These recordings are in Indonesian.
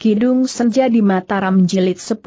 Kidung Senja di Mataram Jilid 10.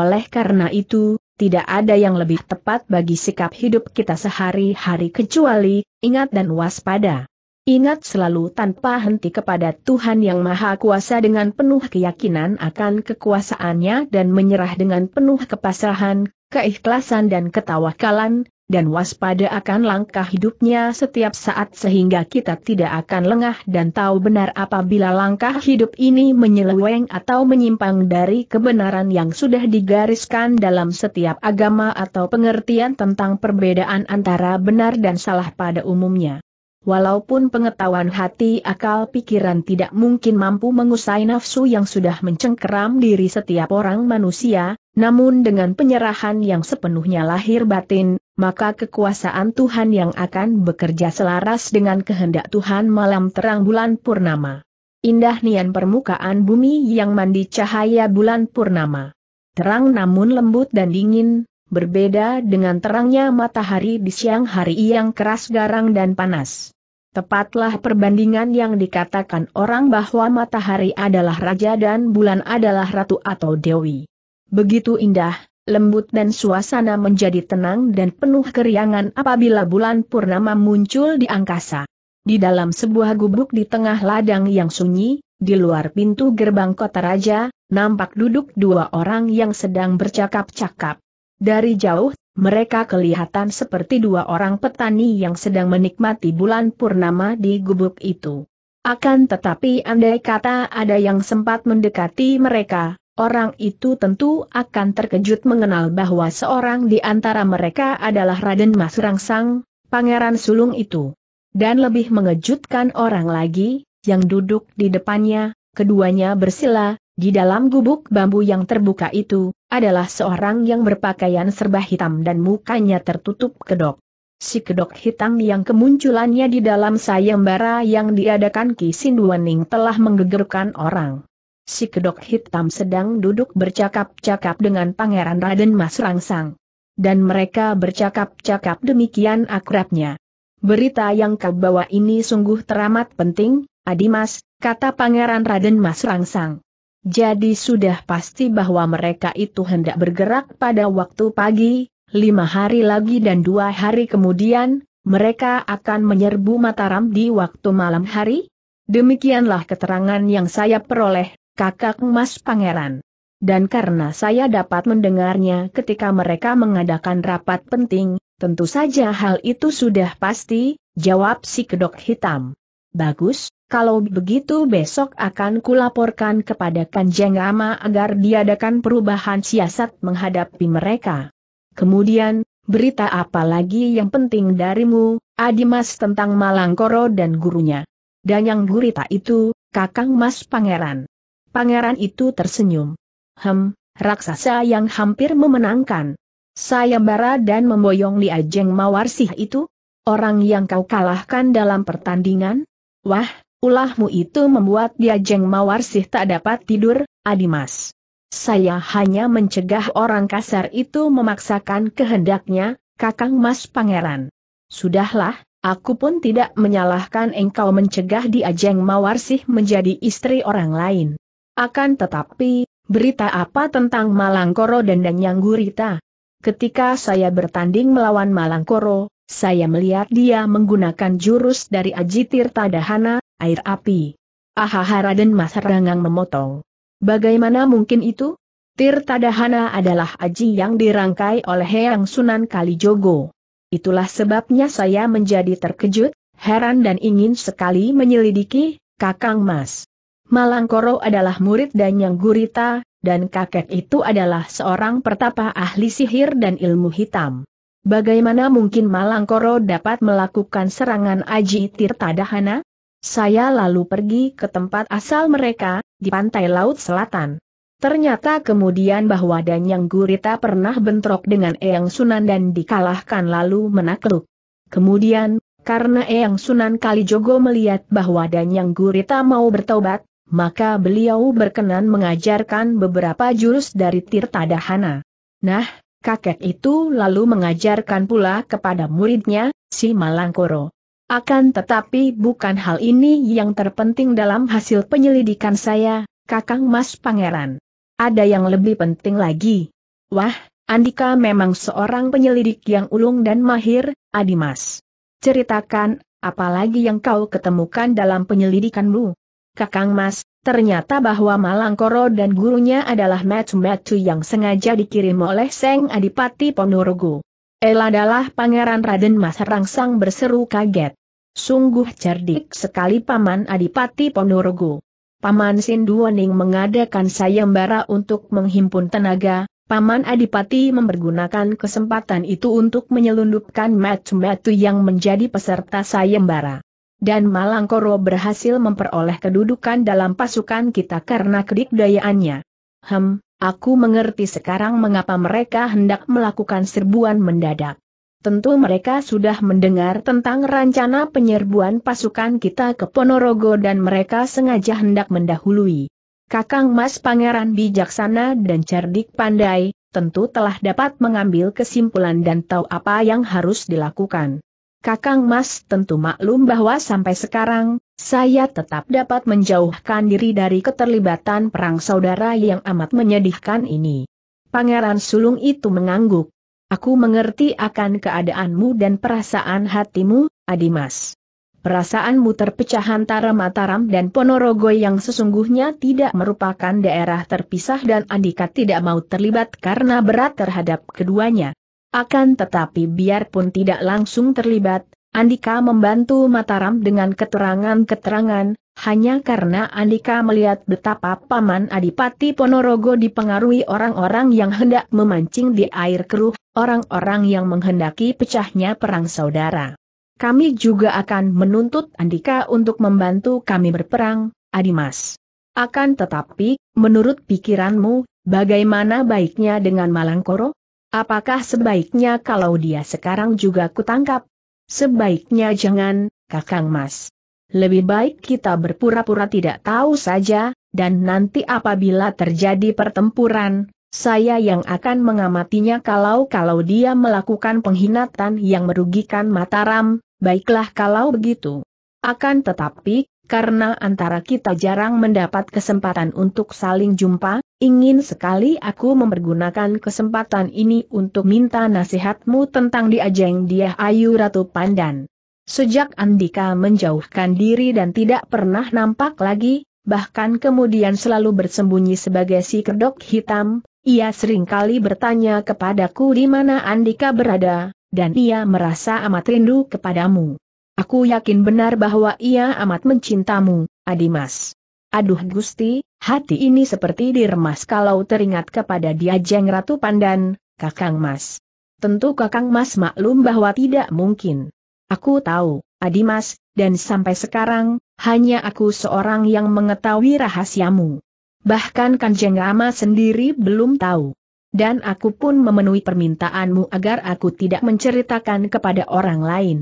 Oleh karena itu, tidak ada yang lebih tepat bagi sikap hidup kita sehari-hari kecuali, ingat dan waspada. Ingat selalu tanpa henti kepada Tuhan Yang Maha Kuasa dengan penuh keyakinan akan kekuasaannya dan menyerah dengan penuh kepasrahan, keikhlasan dan ketawakalan, dan waspada akan langkah hidupnya setiap saat sehingga kita tidak akan lengah dan tahu benar apabila langkah hidup ini menyeleweng atau menyimpang dari kebenaran yang sudah digariskan dalam setiap agama atau pengertian tentang perbedaan antara benar dan salah pada umumnya. Walaupun pengetahuan hati akal pikiran tidak mungkin mampu mengusai nafsu yang sudah mencengkeram diri setiap orang manusia, namun dengan penyerahan yang sepenuhnya lahir batin, maka kekuasaan Tuhan yang akan bekerja selaras dengan kehendak Tuhan malam terang bulan purnama. Indah nian permukaan bumi yang mandi cahaya bulan purnama. Terang namun lembut dan dingin, berbeda dengan terangnya matahari di siang hari yang keras garang dan panas. Tepatlah perbandingan yang dikatakan orang bahwa matahari adalah raja dan bulan adalah ratu atau dewi. Begitu indah, lembut dan suasana menjadi tenang dan penuh keriangan apabila bulan purnama muncul di angkasa. Di dalam sebuah gubuk di tengah ladang yang sunyi, di luar pintu gerbang kota raja, nampak duduk dua orang yang sedang bercakap-cakap. Dari jauh, mereka kelihatan seperti dua orang petani yang sedang menikmati bulan purnama di gubuk itu. Akan tetapi andai kata ada yang sempat mendekati mereka, Orang itu tentu akan terkejut mengenal bahwa seorang di antara mereka adalah Raden Mas Rangsang, pangeran sulung itu. Dan lebih mengejutkan orang lagi, yang duduk di depannya, keduanya bersila, di dalam gubuk bambu yang terbuka itu, adalah seorang yang berpakaian serba hitam dan mukanya tertutup kedok. Si kedok hitam yang kemunculannya di dalam sayembara yang diadakan Ki Sinduaning telah menggegerkan orang si kedok hitam sedang duduk bercakap-cakap dengan Pangeran Raden Mas Rangsang. Dan mereka bercakap-cakap demikian akrabnya. Berita yang kau bawa ini sungguh teramat penting, Adimas, kata Pangeran Raden Mas Rangsang. Jadi sudah pasti bahwa mereka itu hendak bergerak pada waktu pagi, lima hari lagi dan dua hari kemudian, mereka akan menyerbu Mataram di waktu malam hari? Demikianlah keterangan yang saya peroleh kakak emas pangeran. Dan karena saya dapat mendengarnya ketika mereka mengadakan rapat penting, tentu saja hal itu sudah pasti, jawab si kedok hitam. Bagus, kalau begitu besok akan kulaporkan kepada Kanjeng Rama agar diadakan perubahan siasat menghadapi mereka. Kemudian, berita apa lagi yang penting darimu, Adimas tentang Malangkoro dan gurunya? Dan yang gurita itu, Kakang Mas Pangeran. Pangeran itu tersenyum. Hem, raksasa yang hampir memenangkan. Sayembara dan memboyong Li Ajeng Mawarsih itu? Orang yang kau kalahkan dalam pertandingan? Wah, ulahmu itu membuat Li Ajeng Mawarsih tak dapat tidur, Adimas. Saya hanya mencegah orang kasar itu memaksakan kehendaknya, Kakang Mas Pangeran. Sudahlah, Aku pun tidak menyalahkan engkau mencegah Di Ajeng Mawarsih menjadi istri orang lain. Akan tetapi, berita apa tentang Malangkoro dan Danyang Gurita? Ketika saya bertanding melawan Malangkoro, saya melihat dia menggunakan jurus dari Aji Tirta Dahana, air api. Ahaha Raden Mas Rangang memotong. Bagaimana mungkin itu? Tirta Dahana adalah Aji yang dirangkai oleh Heyang Sunan Kalijogo. Itulah sebabnya saya menjadi terkejut, heran dan ingin sekali menyelidiki, Kakang Mas. Malangkoro adalah murid dan yang gurita, dan kakek itu adalah seorang pertapa ahli sihir dan ilmu hitam. Bagaimana mungkin Malangkoro dapat melakukan serangan Aji Tirta Dahana? Saya lalu pergi ke tempat asal mereka, di pantai laut selatan. Ternyata kemudian bahwa Danyang Gurita pernah bentrok dengan Eyang Sunan dan dikalahkan lalu menakluk. Kemudian, karena Eyang Sunan Kalijogo melihat bahwa Danyang Gurita mau bertobat, maka beliau berkenan mengajarkan beberapa jurus dari Tirta Dahana. Nah, kakek itu lalu mengajarkan pula kepada muridnya, si Malangkoro. Akan tetapi bukan hal ini yang terpenting dalam hasil penyelidikan saya, Kakang Mas Pangeran. Ada yang lebih penting lagi. Wah, Andika memang seorang penyelidik yang ulung dan mahir, Adimas. Ceritakan, apalagi yang kau ketemukan dalam penyelidikanmu. Kakang Mas, ternyata bahwa Malangkoro dan gurunya adalah metu-metu yang sengaja dikirim oleh Seng Adipati Ponorogo. El adalah Pangeran Raden Mas Rangsang berseru kaget. Sungguh cerdik sekali Paman Adipati Ponorogo. Paman Sinduoning mengadakan sayembara untuk menghimpun tenaga, Paman Adipati mempergunakan kesempatan itu untuk menyelundupkan metu-metu yang menjadi peserta sayembara. Dan Malangkoro berhasil memperoleh kedudukan dalam pasukan kita karena kedikdayaannya. Hem, aku mengerti sekarang mengapa mereka hendak melakukan serbuan mendadak. Tentu mereka sudah mendengar tentang rencana penyerbuan pasukan kita ke Ponorogo dan mereka sengaja hendak mendahului. Kakang Mas Pangeran bijaksana dan cerdik pandai, tentu telah dapat mengambil kesimpulan dan tahu apa yang harus dilakukan. Kakang Mas tentu maklum bahwa sampai sekarang, saya tetap dapat menjauhkan diri dari keterlibatan perang saudara yang amat menyedihkan ini. Pangeran Sulung itu mengangguk. Aku mengerti akan keadaanmu dan perasaan hatimu, Adimas. Perasaanmu terpecah antara Mataram dan Ponorogo yang sesungguhnya tidak merupakan daerah terpisah dan Andika tidak mau terlibat karena berat terhadap keduanya. Akan tetapi biarpun tidak langsung terlibat, Andika membantu Mataram dengan keterangan-keterangan, hanya karena Andika melihat betapa Paman Adipati Ponorogo dipengaruhi orang-orang yang hendak memancing di air keruh, orang-orang yang menghendaki pecahnya perang saudara. Kami juga akan menuntut Andika untuk membantu kami berperang, Adimas. Akan tetapi, menurut pikiranmu, bagaimana baiknya dengan Malangkoro? Apakah sebaiknya kalau dia sekarang juga kutangkap? Sebaiknya jangan, Kakang Mas. Lebih baik kita berpura-pura tidak tahu saja, dan nanti apabila terjadi pertempuran, saya yang akan mengamatinya kalau-kalau dia melakukan pengkhianatan yang merugikan Mataram, baiklah kalau begitu. Akan tetapi, karena antara kita jarang mendapat kesempatan untuk saling jumpa, ingin sekali aku mempergunakan kesempatan ini untuk minta nasihatmu tentang diajeng dia Ayu Ratu Pandan. Sejak Andika menjauhkan diri dan tidak pernah nampak lagi, bahkan kemudian selalu bersembunyi sebagai si kedok hitam, ia seringkali bertanya kepadaku di mana Andika berada, dan ia merasa amat rindu kepadamu. Aku yakin benar bahwa ia amat mencintamu, Adimas. Aduh Gusti, hati ini seperti diremas kalau teringat kepada dia Jeng Ratu Pandan, Kakang Mas. Tentu Kakang Mas maklum bahwa tidak mungkin. Aku tahu, Adimas, dan sampai sekarang, hanya aku seorang yang mengetahui rahasiamu. Bahkan Kanjeng Rama sendiri belum tahu. Dan aku pun memenuhi permintaanmu agar aku tidak menceritakan kepada orang lain.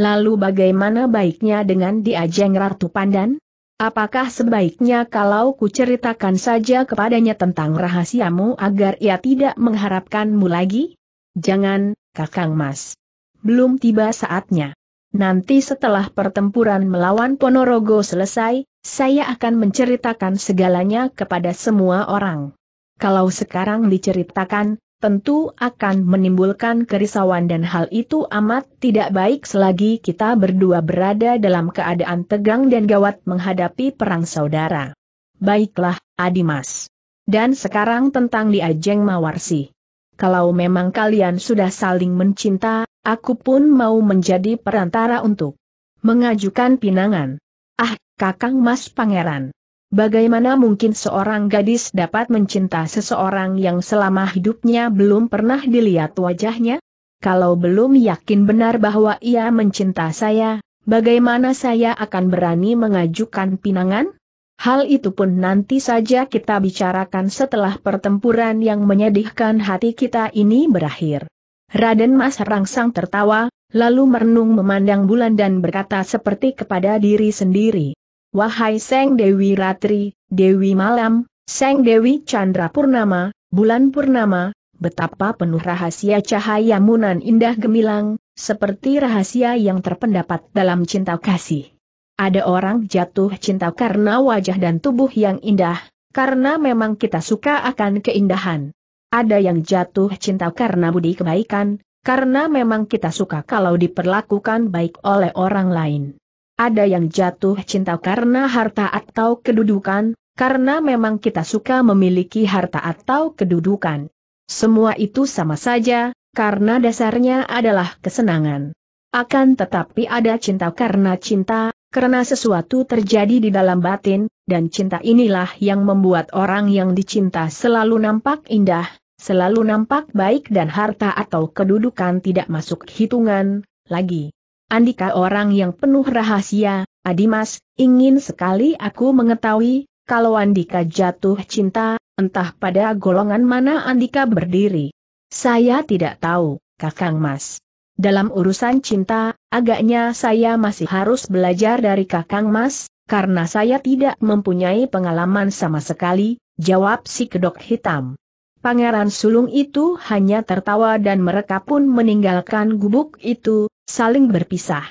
Lalu bagaimana baiknya dengan diajeng Ratu Pandan? Apakah sebaiknya kalau ku ceritakan saja kepadanya tentang rahasiamu agar ia tidak mengharapkanmu lagi? Jangan, Kakang Mas. Belum tiba saatnya. Nanti setelah pertempuran melawan Ponorogo selesai, saya akan menceritakan segalanya kepada semua orang. Kalau sekarang diceritakan, tentu akan menimbulkan kerisauan dan hal itu amat tidak baik selagi kita berdua berada dalam keadaan tegang dan gawat menghadapi perang saudara. Baiklah, Adimas. Dan sekarang tentang Mawar Mawarsi. Kalau memang kalian sudah saling mencinta, aku pun mau menjadi perantara untuk mengajukan pinangan. Ah, Kakang Mas Pangeran. Bagaimana mungkin seorang gadis dapat mencinta seseorang yang selama hidupnya belum pernah dilihat wajahnya? Kalau belum yakin benar bahwa ia mencinta saya, bagaimana saya akan berani mengajukan pinangan? Hal itu pun nanti saja kita bicarakan setelah pertempuran yang menyedihkan hati kita ini berakhir. Raden Mas Rangsang tertawa, lalu merenung memandang bulan dan berkata seperti kepada diri sendiri. Wahai Seng Dewi Ratri, Dewi Malam, Seng Dewi Chandra Purnama, Bulan Purnama, betapa penuh rahasia cahaya munan indah gemilang, seperti rahasia yang terpendapat dalam cinta kasih. Ada orang jatuh cinta karena wajah dan tubuh yang indah, karena memang kita suka akan keindahan. Ada yang jatuh cinta karena budi kebaikan, karena memang kita suka kalau diperlakukan baik oleh orang lain ada yang jatuh cinta karena harta atau kedudukan, karena memang kita suka memiliki harta atau kedudukan. Semua itu sama saja, karena dasarnya adalah kesenangan. Akan tetapi ada cinta karena cinta, karena sesuatu terjadi di dalam batin, dan cinta inilah yang membuat orang yang dicinta selalu nampak indah, selalu nampak baik dan harta atau kedudukan tidak masuk hitungan, lagi. Andika orang yang penuh rahasia, Adimas, ingin sekali aku mengetahui, kalau Andika jatuh cinta, entah pada golongan mana Andika berdiri. Saya tidak tahu, Kakang Mas. Dalam urusan cinta, agaknya saya masih harus belajar dari Kakang Mas, karena saya tidak mempunyai pengalaman sama sekali, jawab si kedok hitam. Pangeran sulung itu hanya tertawa dan mereka pun meninggalkan gubuk itu, saling berpisah.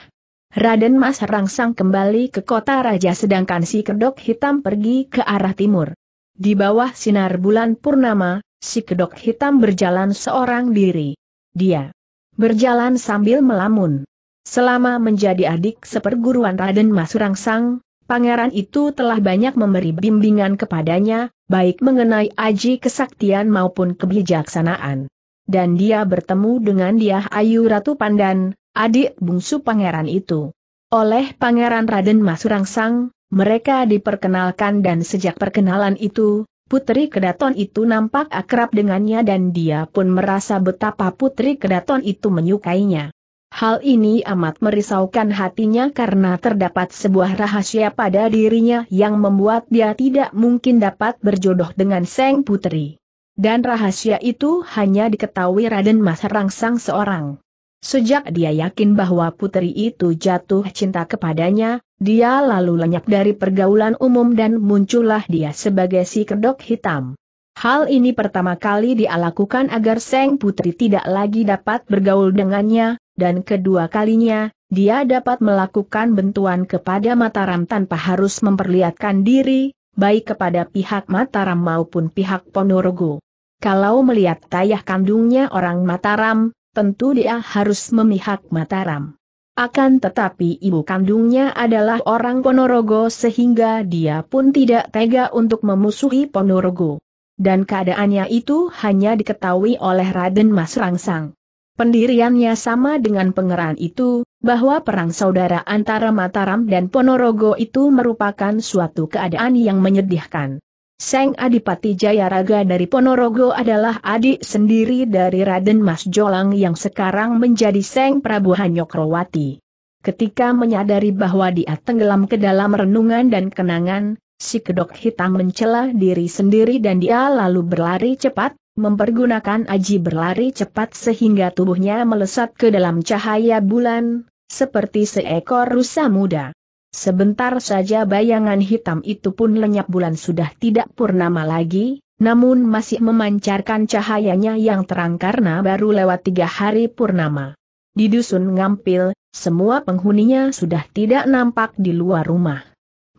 Raden Mas Rangsang kembali ke kota raja sedangkan si kedok hitam pergi ke arah timur. Di bawah sinar bulan purnama, si kedok hitam berjalan seorang diri. Dia berjalan sambil melamun. Selama menjadi adik seperguruan Raden Mas Rangsang, pangeran itu telah banyak memberi bimbingan kepadanya, baik mengenai aji kesaktian maupun kebijaksanaan. Dan dia bertemu dengan Diah Ayu Ratu Pandan, adik bungsu pangeran itu. Oleh Pangeran Raden Masurangsang, mereka diperkenalkan dan sejak perkenalan itu, Putri Kedaton itu nampak akrab dengannya dan dia pun merasa betapa Putri Kedaton itu menyukainya. Hal ini amat merisaukan hatinya karena terdapat sebuah rahasia pada dirinya yang membuat dia tidak mungkin dapat berjodoh dengan Seng Putri. Dan rahasia itu hanya diketahui Raden Mas Rangsang seorang. Sejak dia yakin bahwa putri itu jatuh cinta kepadanya, dia lalu lenyap dari pergaulan umum dan muncullah dia sebagai si kedok hitam. Hal ini pertama kali dia lakukan agar Seng Putri tidak lagi dapat bergaul dengannya, dan kedua kalinya, dia dapat melakukan bentuan kepada Mataram tanpa harus memperlihatkan diri, baik kepada pihak Mataram maupun pihak Ponorogo. Kalau melihat ayah kandungnya orang Mataram, tentu dia harus memihak Mataram. Akan tetapi ibu kandungnya adalah orang Ponorogo sehingga dia pun tidak tega untuk memusuhi Ponorogo. Dan keadaannya itu hanya diketahui oleh Raden Mas Rangsang. Pendiriannya sama dengan pengerahan itu, bahwa perang saudara antara Mataram dan Ponorogo itu merupakan suatu keadaan yang menyedihkan. Seng Adipati Jayaraga dari Ponorogo adalah adik sendiri dari Raden Mas Jolang yang sekarang menjadi Seng Prabu Hanyokrowati. Ketika menyadari bahwa dia tenggelam ke dalam renungan dan kenangan, si kedok hitam mencela diri sendiri dan dia lalu berlari cepat, mempergunakan aji berlari cepat sehingga tubuhnya melesat ke dalam cahaya bulan, seperti seekor rusa muda. Sebentar saja bayangan hitam itu pun lenyap bulan sudah tidak purnama lagi, namun masih memancarkan cahayanya yang terang karena baru lewat tiga hari purnama. Di dusun Ngampil, semua penghuninya sudah tidak nampak di luar rumah.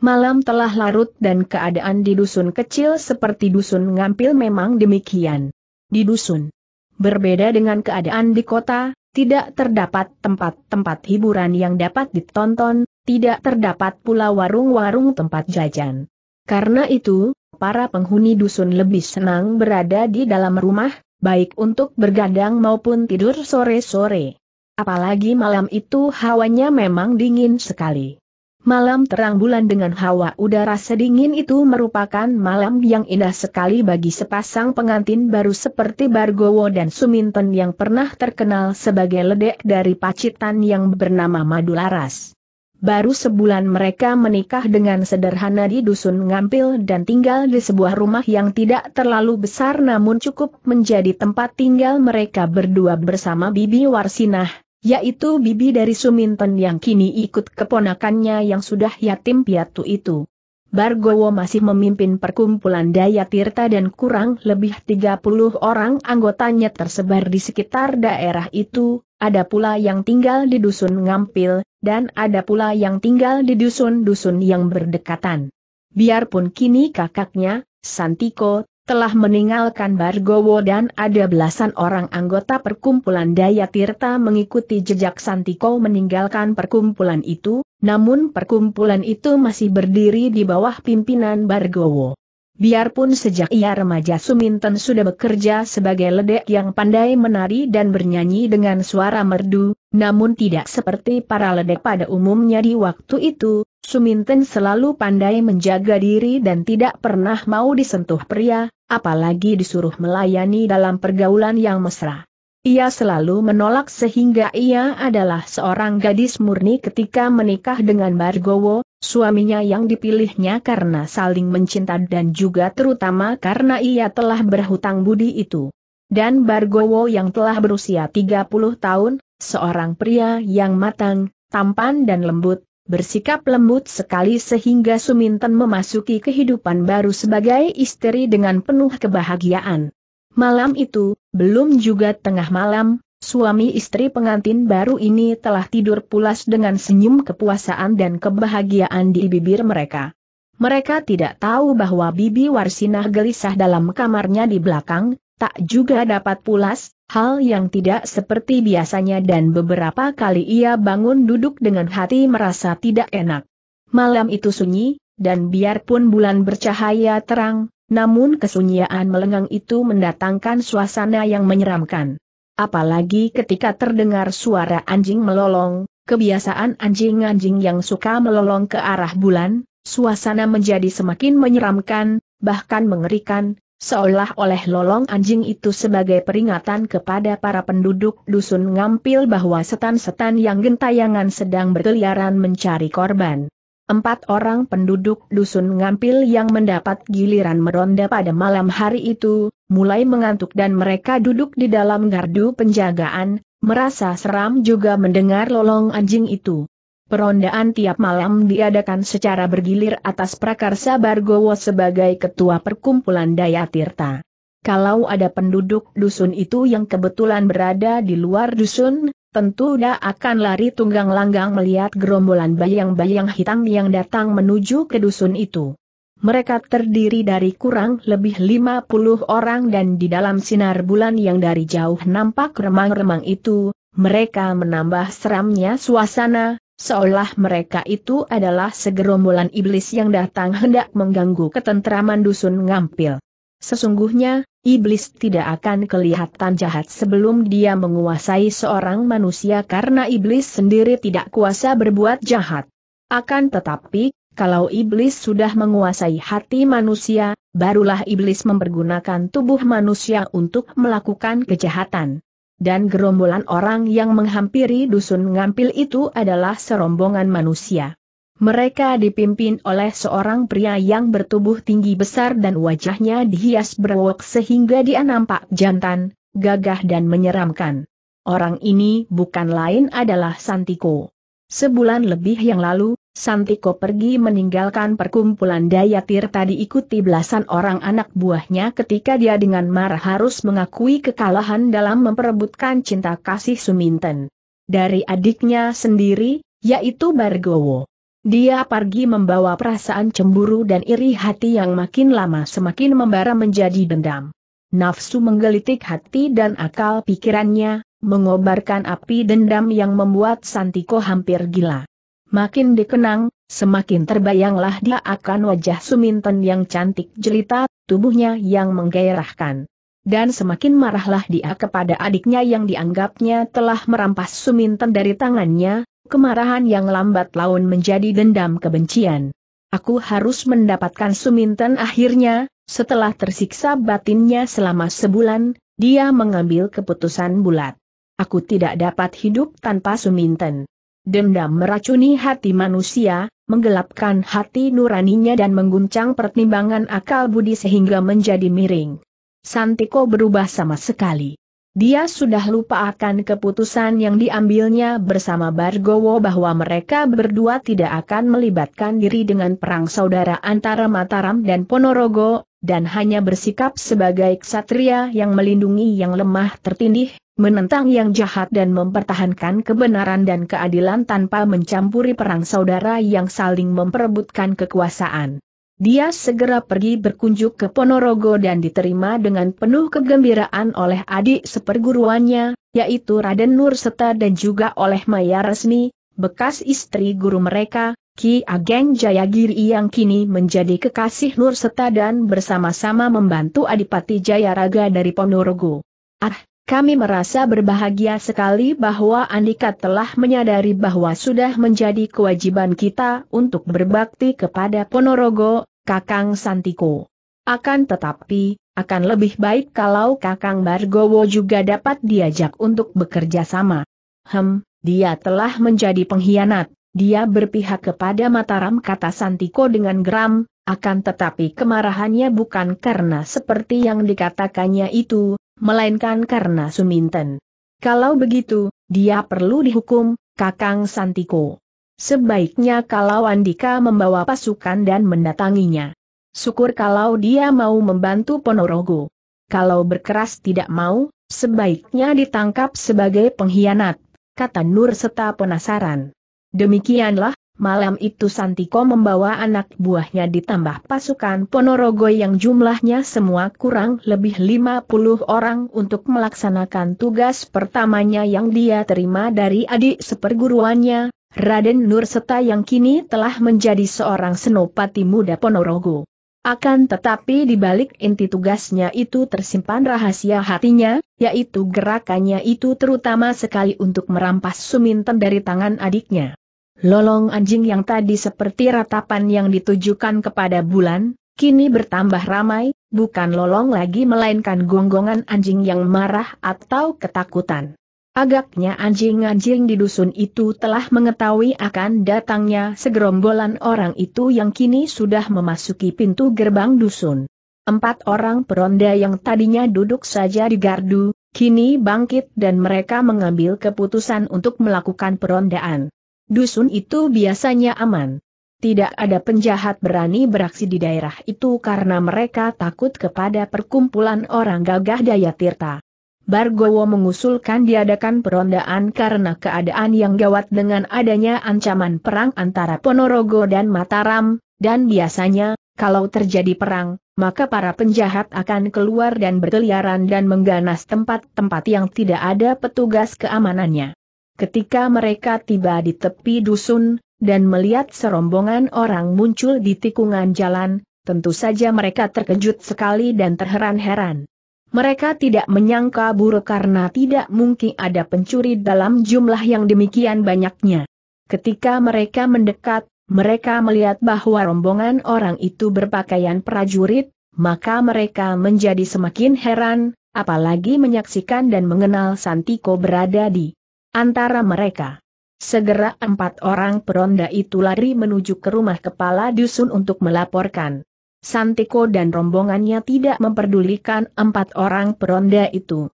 Malam telah larut dan keadaan di dusun kecil seperti dusun ngampil memang demikian. Di dusun. Berbeda dengan keadaan di kota, tidak terdapat tempat-tempat hiburan yang dapat ditonton, tidak terdapat pula warung-warung tempat jajan. Karena itu, para penghuni dusun lebih senang berada di dalam rumah, baik untuk bergadang maupun tidur sore-sore. Apalagi malam itu hawanya memang dingin sekali. Malam terang bulan dengan hawa udara sedingin itu merupakan malam yang indah sekali bagi sepasang pengantin baru seperti Bargowo dan Suminten yang pernah terkenal sebagai ledek dari pacitan yang bernama Madularas. Baru sebulan mereka menikah dengan sederhana di dusun Ngampil dan tinggal di sebuah rumah yang tidak terlalu besar namun cukup menjadi tempat tinggal mereka berdua bersama Bibi Warsinah, yaitu bibi dari Suminten yang kini ikut keponakannya yang sudah yatim piatu itu. Bargowo masih memimpin perkumpulan Daya Tirta dan kurang lebih 30 orang anggotanya tersebar di sekitar daerah itu, ada pula yang tinggal di dusun Ngampil, dan ada pula yang tinggal di dusun-dusun yang berdekatan. Biarpun kini kakaknya, Santiko, telah meninggalkan Bargowo dan ada belasan orang anggota perkumpulan Daya Tirta mengikuti jejak Santiko meninggalkan perkumpulan itu, namun perkumpulan itu masih berdiri di bawah pimpinan Bargowo. Biarpun sejak ia remaja Suminten sudah bekerja sebagai ledek yang pandai menari dan bernyanyi dengan suara merdu, namun tidak seperti para ledek pada umumnya di waktu itu, Suminten selalu pandai menjaga diri dan tidak pernah mau disentuh pria, apalagi disuruh melayani dalam pergaulan yang mesra. Ia selalu menolak sehingga ia adalah seorang gadis murni ketika menikah dengan Bargowo, suaminya yang dipilihnya karena saling mencinta dan juga terutama karena ia telah berhutang budi itu. Dan Bargowo yang telah berusia 30 tahun, seorang pria yang matang, tampan dan lembut, bersikap lembut sekali sehingga Suminten memasuki kehidupan baru sebagai istri dengan penuh kebahagiaan. Malam itu, belum juga tengah malam, suami istri pengantin baru ini telah tidur pulas dengan senyum kepuasaan dan kebahagiaan di bibir mereka. Mereka tidak tahu bahwa Bibi Warsinah gelisah dalam kamarnya di belakang, tak juga dapat pulas, hal yang tidak seperti biasanya dan beberapa kali ia bangun duduk dengan hati merasa tidak enak. Malam itu sunyi, dan biarpun bulan bercahaya terang, namun kesunyian melengang itu mendatangkan suasana yang menyeramkan. Apalagi ketika terdengar suara anjing melolong, kebiasaan anjing-anjing yang suka melolong ke arah bulan, suasana menjadi semakin menyeramkan, bahkan mengerikan, seolah oleh lolong anjing itu sebagai peringatan kepada para penduduk dusun ngampil bahwa setan-setan yang gentayangan sedang berkeliaran mencari korban. Empat orang penduduk dusun ngampil yang mendapat giliran meronda pada malam hari itu, mulai mengantuk dan mereka duduk di dalam gardu penjagaan, merasa seram juga mendengar lolong anjing itu. Perondaan tiap malam diadakan secara bergilir atas Prakarsa Bargowo sebagai ketua perkumpulan daya tirta. Kalau ada penduduk dusun itu yang kebetulan berada di luar dusun, tentu dia akan lari tunggang langgang melihat gerombolan bayang-bayang hitam yang datang menuju ke dusun itu. Mereka terdiri dari kurang lebih 50 orang dan di dalam sinar bulan yang dari jauh nampak remang-remang itu, mereka menambah seramnya suasana, seolah mereka itu adalah segerombolan iblis yang datang hendak mengganggu ketentraman dusun ngampil. Sesungguhnya, iblis tidak akan kelihatan jahat sebelum dia menguasai seorang manusia karena iblis sendiri tidak kuasa berbuat jahat. Akan tetapi, kalau iblis sudah menguasai hati manusia, barulah iblis mempergunakan tubuh manusia untuk melakukan kejahatan dan gerombolan orang yang menghampiri dusun ngampil itu adalah serombongan manusia. Mereka dipimpin oleh seorang pria yang bertubuh tinggi besar dan wajahnya dihias berwok sehingga dia nampak jantan, gagah dan menyeramkan. Orang ini bukan lain adalah Santiko. Sebulan lebih yang lalu, Santiko pergi meninggalkan perkumpulan dayatir tadi ikuti belasan orang anak buahnya ketika dia dengan marah harus mengakui kekalahan dalam memperebutkan cinta kasih Suminten. Dari adiknya sendiri, yaitu Bargowo. Dia pergi membawa perasaan cemburu dan iri hati yang makin lama semakin membara menjadi dendam. Nafsu menggelitik hati dan akal pikirannya, mengobarkan api dendam yang membuat Santiko hampir gila. Makin dikenang, semakin terbayanglah dia akan wajah Suminten yang cantik jelita, tubuhnya yang menggairahkan. Dan semakin marahlah dia kepada adiknya yang dianggapnya telah merampas Suminten dari tangannya, kemarahan yang lambat laun menjadi dendam kebencian. Aku harus mendapatkan Suminten akhirnya, setelah tersiksa batinnya selama sebulan, dia mengambil keputusan bulat aku tidak dapat hidup tanpa Suminten. Dendam meracuni hati manusia, menggelapkan hati nuraninya dan mengguncang pertimbangan akal budi sehingga menjadi miring. Santiko berubah sama sekali. Dia sudah lupa akan keputusan yang diambilnya bersama Bargowo bahwa mereka berdua tidak akan melibatkan diri dengan perang saudara antara Mataram dan Ponorogo, dan hanya bersikap sebagai ksatria yang melindungi yang lemah tertindih, menentang yang jahat dan mempertahankan kebenaran dan keadilan tanpa mencampuri perang saudara yang saling memperebutkan kekuasaan. Dia segera pergi berkunjung ke Ponorogo dan diterima dengan penuh kegembiraan oleh adik seperguruannya, yaitu Raden Nurseta dan juga oleh Maya Resmi, bekas istri guru mereka, Ki Ageng Jayagiri yang kini menjadi kekasih Nurseta dan bersama-sama membantu Adipati Jayaraga dari Ponorogo. Ah, kami merasa berbahagia sekali bahwa Andika telah menyadari bahwa sudah menjadi kewajiban kita untuk berbakti kepada Ponorogo, Kakang Santiko. Akan tetapi, akan lebih baik kalau Kakang Bargowo juga dapat diajak untuk bekerja sama. Hem, dia telah menjadi pengkhianat, dia berpihak kepada Mataram kata Santiko dengan geram, akan tetapi kemarahannya bukan karena seperti yang dikatakannya itu, melainkan karena Suminten. Kalau begitu, dia perlu dihukum, Kakang Santiko. Sebaiknya kalau Andika membawa pasukan dan mendatanginya. Syukur kalau dia mau membantu Ponorogo. Kalau berkeras tidak mau, sebaiknya ditangkap sebagai pengkhianat, kata Nur Seta penasaran. Demikianlah, malam itu Santiko membawa anak buahnya ditambah pasukan Ponorogo yang jumlahnya semua kurang lebih 50 orang untuk melaksanakan tugas pertamanya yang dia terima dari adik seperguruannya, Raden Nurseta yang kini telah menjadi seorang senopati muda Ponorogo. Akan tetapi di balik inti tugasnya itu tersimpan rahasia hatinya, yaitu gerakannya itu terutama sekali untuk merampas Suminten dari tangan adiknya. Lolong anjing yang tadi seperti ratapan yang ditujukan kepada bulan, kini bertambah ramai, bukan lolong lagi melainkan gonggongan anjing yang marah atau ketakutan. Agaknya anjing-anjing di dusun itu telah mengetahui akan datangnya segerombolan orang itu yang kini sudah memasuki pintu gerbang dusun. Empat orang peronda yang tadinya duduk saja di gardu, kini bangkit dan mereka mengambil keputusan untuk melakukan perondaan dusun itu biasanya aman. Tidak ada penjahat berani beraksi di daerah itu karena mereka takut kepada perkumpulan orang gagah daya tirta. Bargowo mengusulkan diadakan perondaan karena keadaan yang gawat dengan adanya ancaman perang antara Ponorogo dan Mataram, dan biasanya, kalau terjadi perang, maka para penjahat akan keluar dan berkeliaran dan mengganas tempat-tempat yang tidak ada petugas keamanannya. Ketika mereka tiba di tepi dusun, dan melihat serombongan orang muncul di tikungan jalan, tentu saja mereka terkejut sekali dan terheran-heran. Mereka tidak menyangka buruk karena tidak mungkin ada pencuri dalam jumlah yang demikian banyaknya. Ketika mereka mendekat, mereka melihat bahwa rombongan orang itu berpakaian prajurit, maka mereka menjadi semakin heran, apalagi menyaksikan dan mengenal Santiko berada di antara mereka. Segera empat orang peronda itu lari menuju ke rumah kepala dusun untuk melaporkan. Santiko dan rombongannya tidak memperdulikan empat orang peronda itu.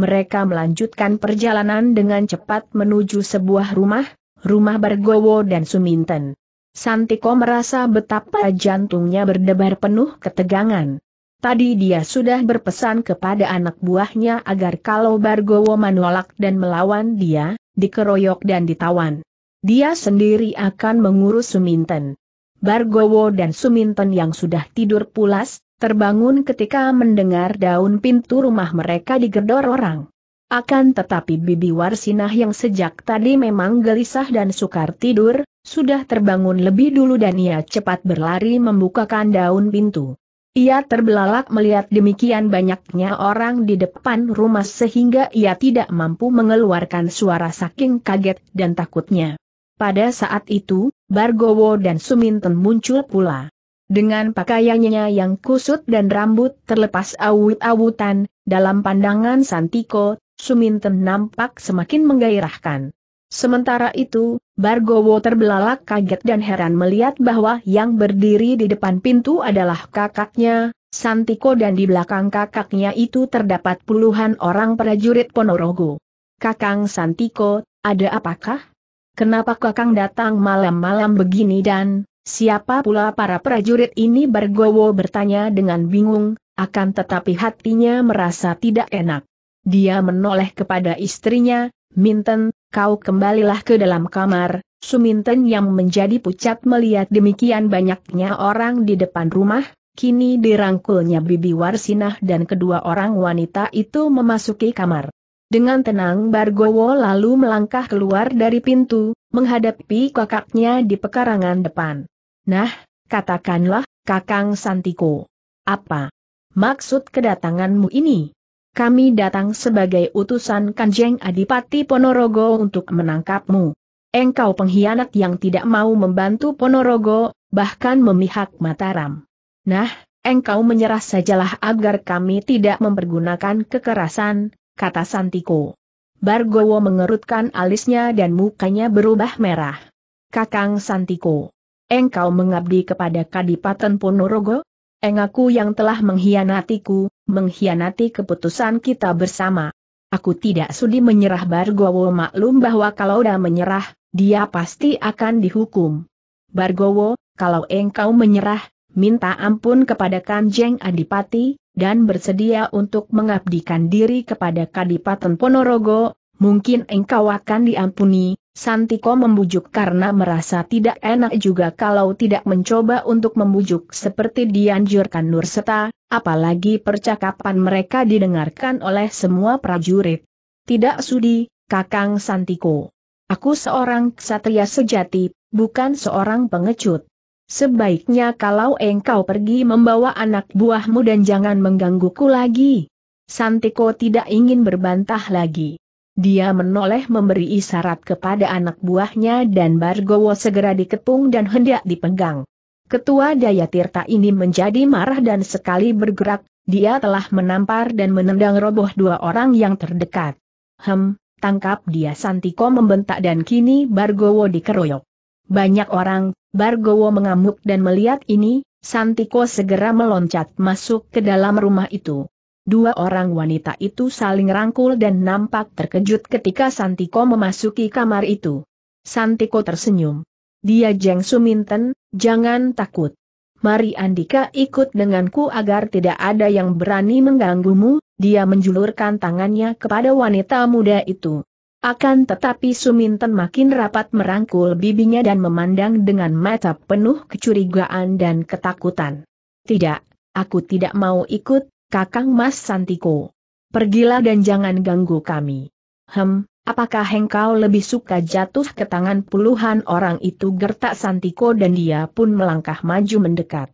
Mereka melanjutkan perjalanan dengan cepat menuju sebuah rumah, rumah Bergowo dan Suminten. Santiko merasa betapa jantungnya berdebar penuh ketegangan. Tadi dia sudah berpesan kepada anak buahnya agar kalau Bargowo menolak dan melawan dia, dikeroyok dan ditawan. Dia sendiri akan mengurus Suminten. Bargowo dan Suminten yang sudah tidur pulas, terbangun ketika mendengar daun pintu rumah mereka digedor orang. Akan tetapi Bibi Warsinah yang sejak tadi memang gelisah dan sukar tidur, sudah terbangun lebih dulu dan ia cepat berlari membukakan daun pintu. Ia terbelalak melihat demikian banyaknya orang di depan rumah sehingga ia tidak mampu mengeluarkan suara saking kaget dan takutnya. Pada saat itu, Bargowo dan Suminten muncul pula. Dengan pakaiannya yang kusut dan rambut terlepas awut-awutan, dalam pandangan Santiko, Suminten nampak semakin menggairahkan. Sementara itu, Bargowo terbelalak kaget dan heran melihat bahwa yang berdiri di depan pintu adalah kakaknya, Santiko dan di belakang kakaknya itu terdapat puluhan orang prajurit Ponorogo. Kakang Santiko, ada apakah? Kenapa kakang datang malam-malam begini dan, siapa pula para prajurit ini Bargowo bertanya dengan bingung, akan tetapi hatinya merasa tidak enak. Dia menoleh kepada istrinya, Minten, kau kembalilah ke dalam kamar, Suminten yang menjadi pucat melihat demikian banyaknya orang di depan rumah, kini dirangkulnya Bibi Warsinah dan kedua orang wanita itu memasuki kamar. Dengan tenang Bargowo lalu melangkah keluar dari pintu, menghadapi kakaknya di pekarangan depan. Nah, katakanlah, kakang Santiko. Apa maksud kedatanganmu ini? kami datang sebagai utusan Kanjeng Adipati Ponorogo untuk menangkapmu. Engkau pengkhianat yang tidak mau membantu Ponorogo, bahkan memihak Mataram. Nah, engkau menyerah sajalah agar kami tidak mempergunakan kekerasan, kata Santiko. Bargowo mengerutkan alisnya dan mukanya berubah merah. Kakang Santiko, engkau mengabdi kepada Kadipaten Ponorogo? Engaku yang telah mengkhianatiku, mengkhianati keputusan kita bersama. Aku tidak sudi menyerah Bargowo maklum bahwa kalau dah menyerah, dia pasti akan dihukum. Bargowo, kalau engkau menyerah, minta ampun kepada Kanjeng Adipati, dan bersedia untuk mengabdikan diri kepada Kadipaten Ponorogo, mungkin engkau akan diampuni, Santiko membujuk karena merasa tidak enak juga kalau tidak mencoba untuk membujuk seperti dianjurkan Nurseta, apalagi percakapan mereka didengarkan oleh semua prajurit. Tidak sudi, Kakang Santiko. Aku seorang ksatria sejati, bukan seorang pengecut. Sebaiknya kalau engkau pergi membawa anak buahmu dan jangan menggangguku lagi. Santiko tidak ingin berbantah lagi. Dia menoleh memberi isyarat kepada anak buahnya dan Bargowo segera dikepung dan hendak dipegang. Ketua Daya Tirta ini menjadi marah dan sekali bergerak, dia telah menampar dan menendang roboh dua orang yang terdekat. Hem, tangkap dia Santiko membentak dan kini Bargowo dikeroyok. Banyak orang, Bargowo mengamuk dan melihat ini, Santiko segera meloncat masuk ke dalam rumah itu. Dua orang wanita itu saling rangkul dan nampak terkejut ketika Santiko memasuki kamar itu. Santiko tersenyum. Dia Jeng Suminten, jangan takut. Mari Andika ikut denganku agar tidak ada yang berani mengganggumu, dia menjulurkan tangannya kepada wanita muda itu. Akan tetapi Suminten makin rapat merangkul bibinya dan memandang dengan mata penuh kecurigaan dan ketakutan. Tidak, aku tidak mau ikut, Kakang Mas Santiko. Pergilah dan jangan ganggu kami. Hem, apakah engkau lebih suka jatuh ke tangan puluhan orang itu gertak Santiko dan dia pun melangkah maju mendekat.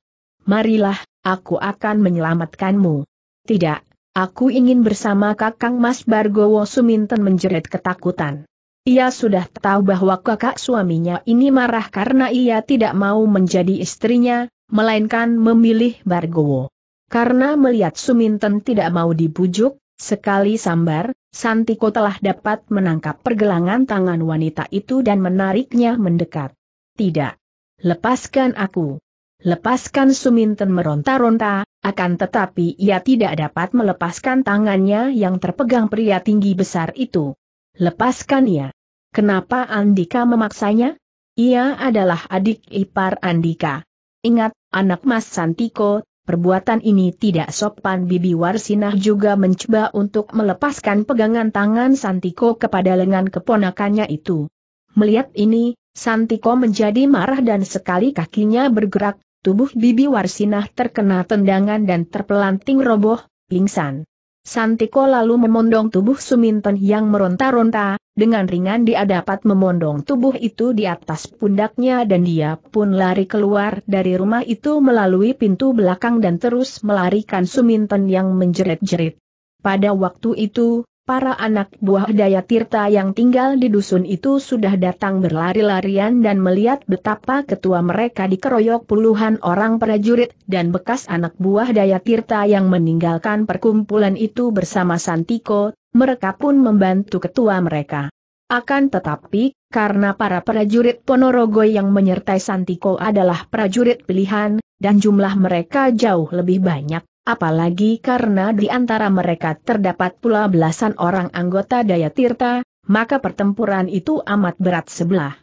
Marilah, aku akan menyelamatkanmu. Tidak, aku ingin bersama kakang Mas Bargowo Suminten menjerit ketakutan. Ia sudah tahu bahwa kakak suaminya ini marah karena ia tidak mau menjadi istrinya, melainkan memilih Bargowo. Karena melihat Suminten tidak mau dibujuk, sekali sambar, Santiko telah dapat menangkap pergelangan tangan wanita itu dan menariknya mendekat. Tidak. Lepaskan aku. Lepaskan Suminten meronta-ronta, akan tetapi ia tidak dapat melepaskan tangannya yang terpegang pria tinggi besar itu. Lepaskan ia. Kenapa Andika memaksanya? Ia adalah adik ipar Andika. Ingat, anak Mas Santiko Perbuatan ini tidak sopan Bibi Warsinah juga mencoba untuk melepaskan pegangan tangan Santiko kepada lengan keponakannya itu. Melihat ini, Santiko menjadi marah dan sekali kakinya bergerak, tubuh Bibi Warsinah terkena tendangan dan terpelanting roboh, pingsan. Santiko lalu memondong tubuh Suminton yang meronta-ronta, dengan ringan dia dapat memondong tubuh itu di atas pundaknya dan dia pun lari keluar dari rumah itu melalui pintu belakang dan terus melarikan Suminten yang menjerit-jerit. Pada waktu itu, para anak buah Daya Tirta yang tinggal di dusun itu sudah datang berlari-larian dan melihat betapa ketua mereka dikeroyok puluhan orang prajurit dan bekas anak buah Daya Tirta yang meninggalkan perkumpulan itu bersama Santiko, mereka pun membantu ketua mereka. Akan tetapi, karena para prajurit Ponorogo yang menyertai Santiko adalah prajurit pilihan, dan jumlah mereka jauh lebih banyak, apalagi karena di antara mereka terdapat pula belasan orang anggota daya tirta, maka pertempuran itu amat berat sebelah.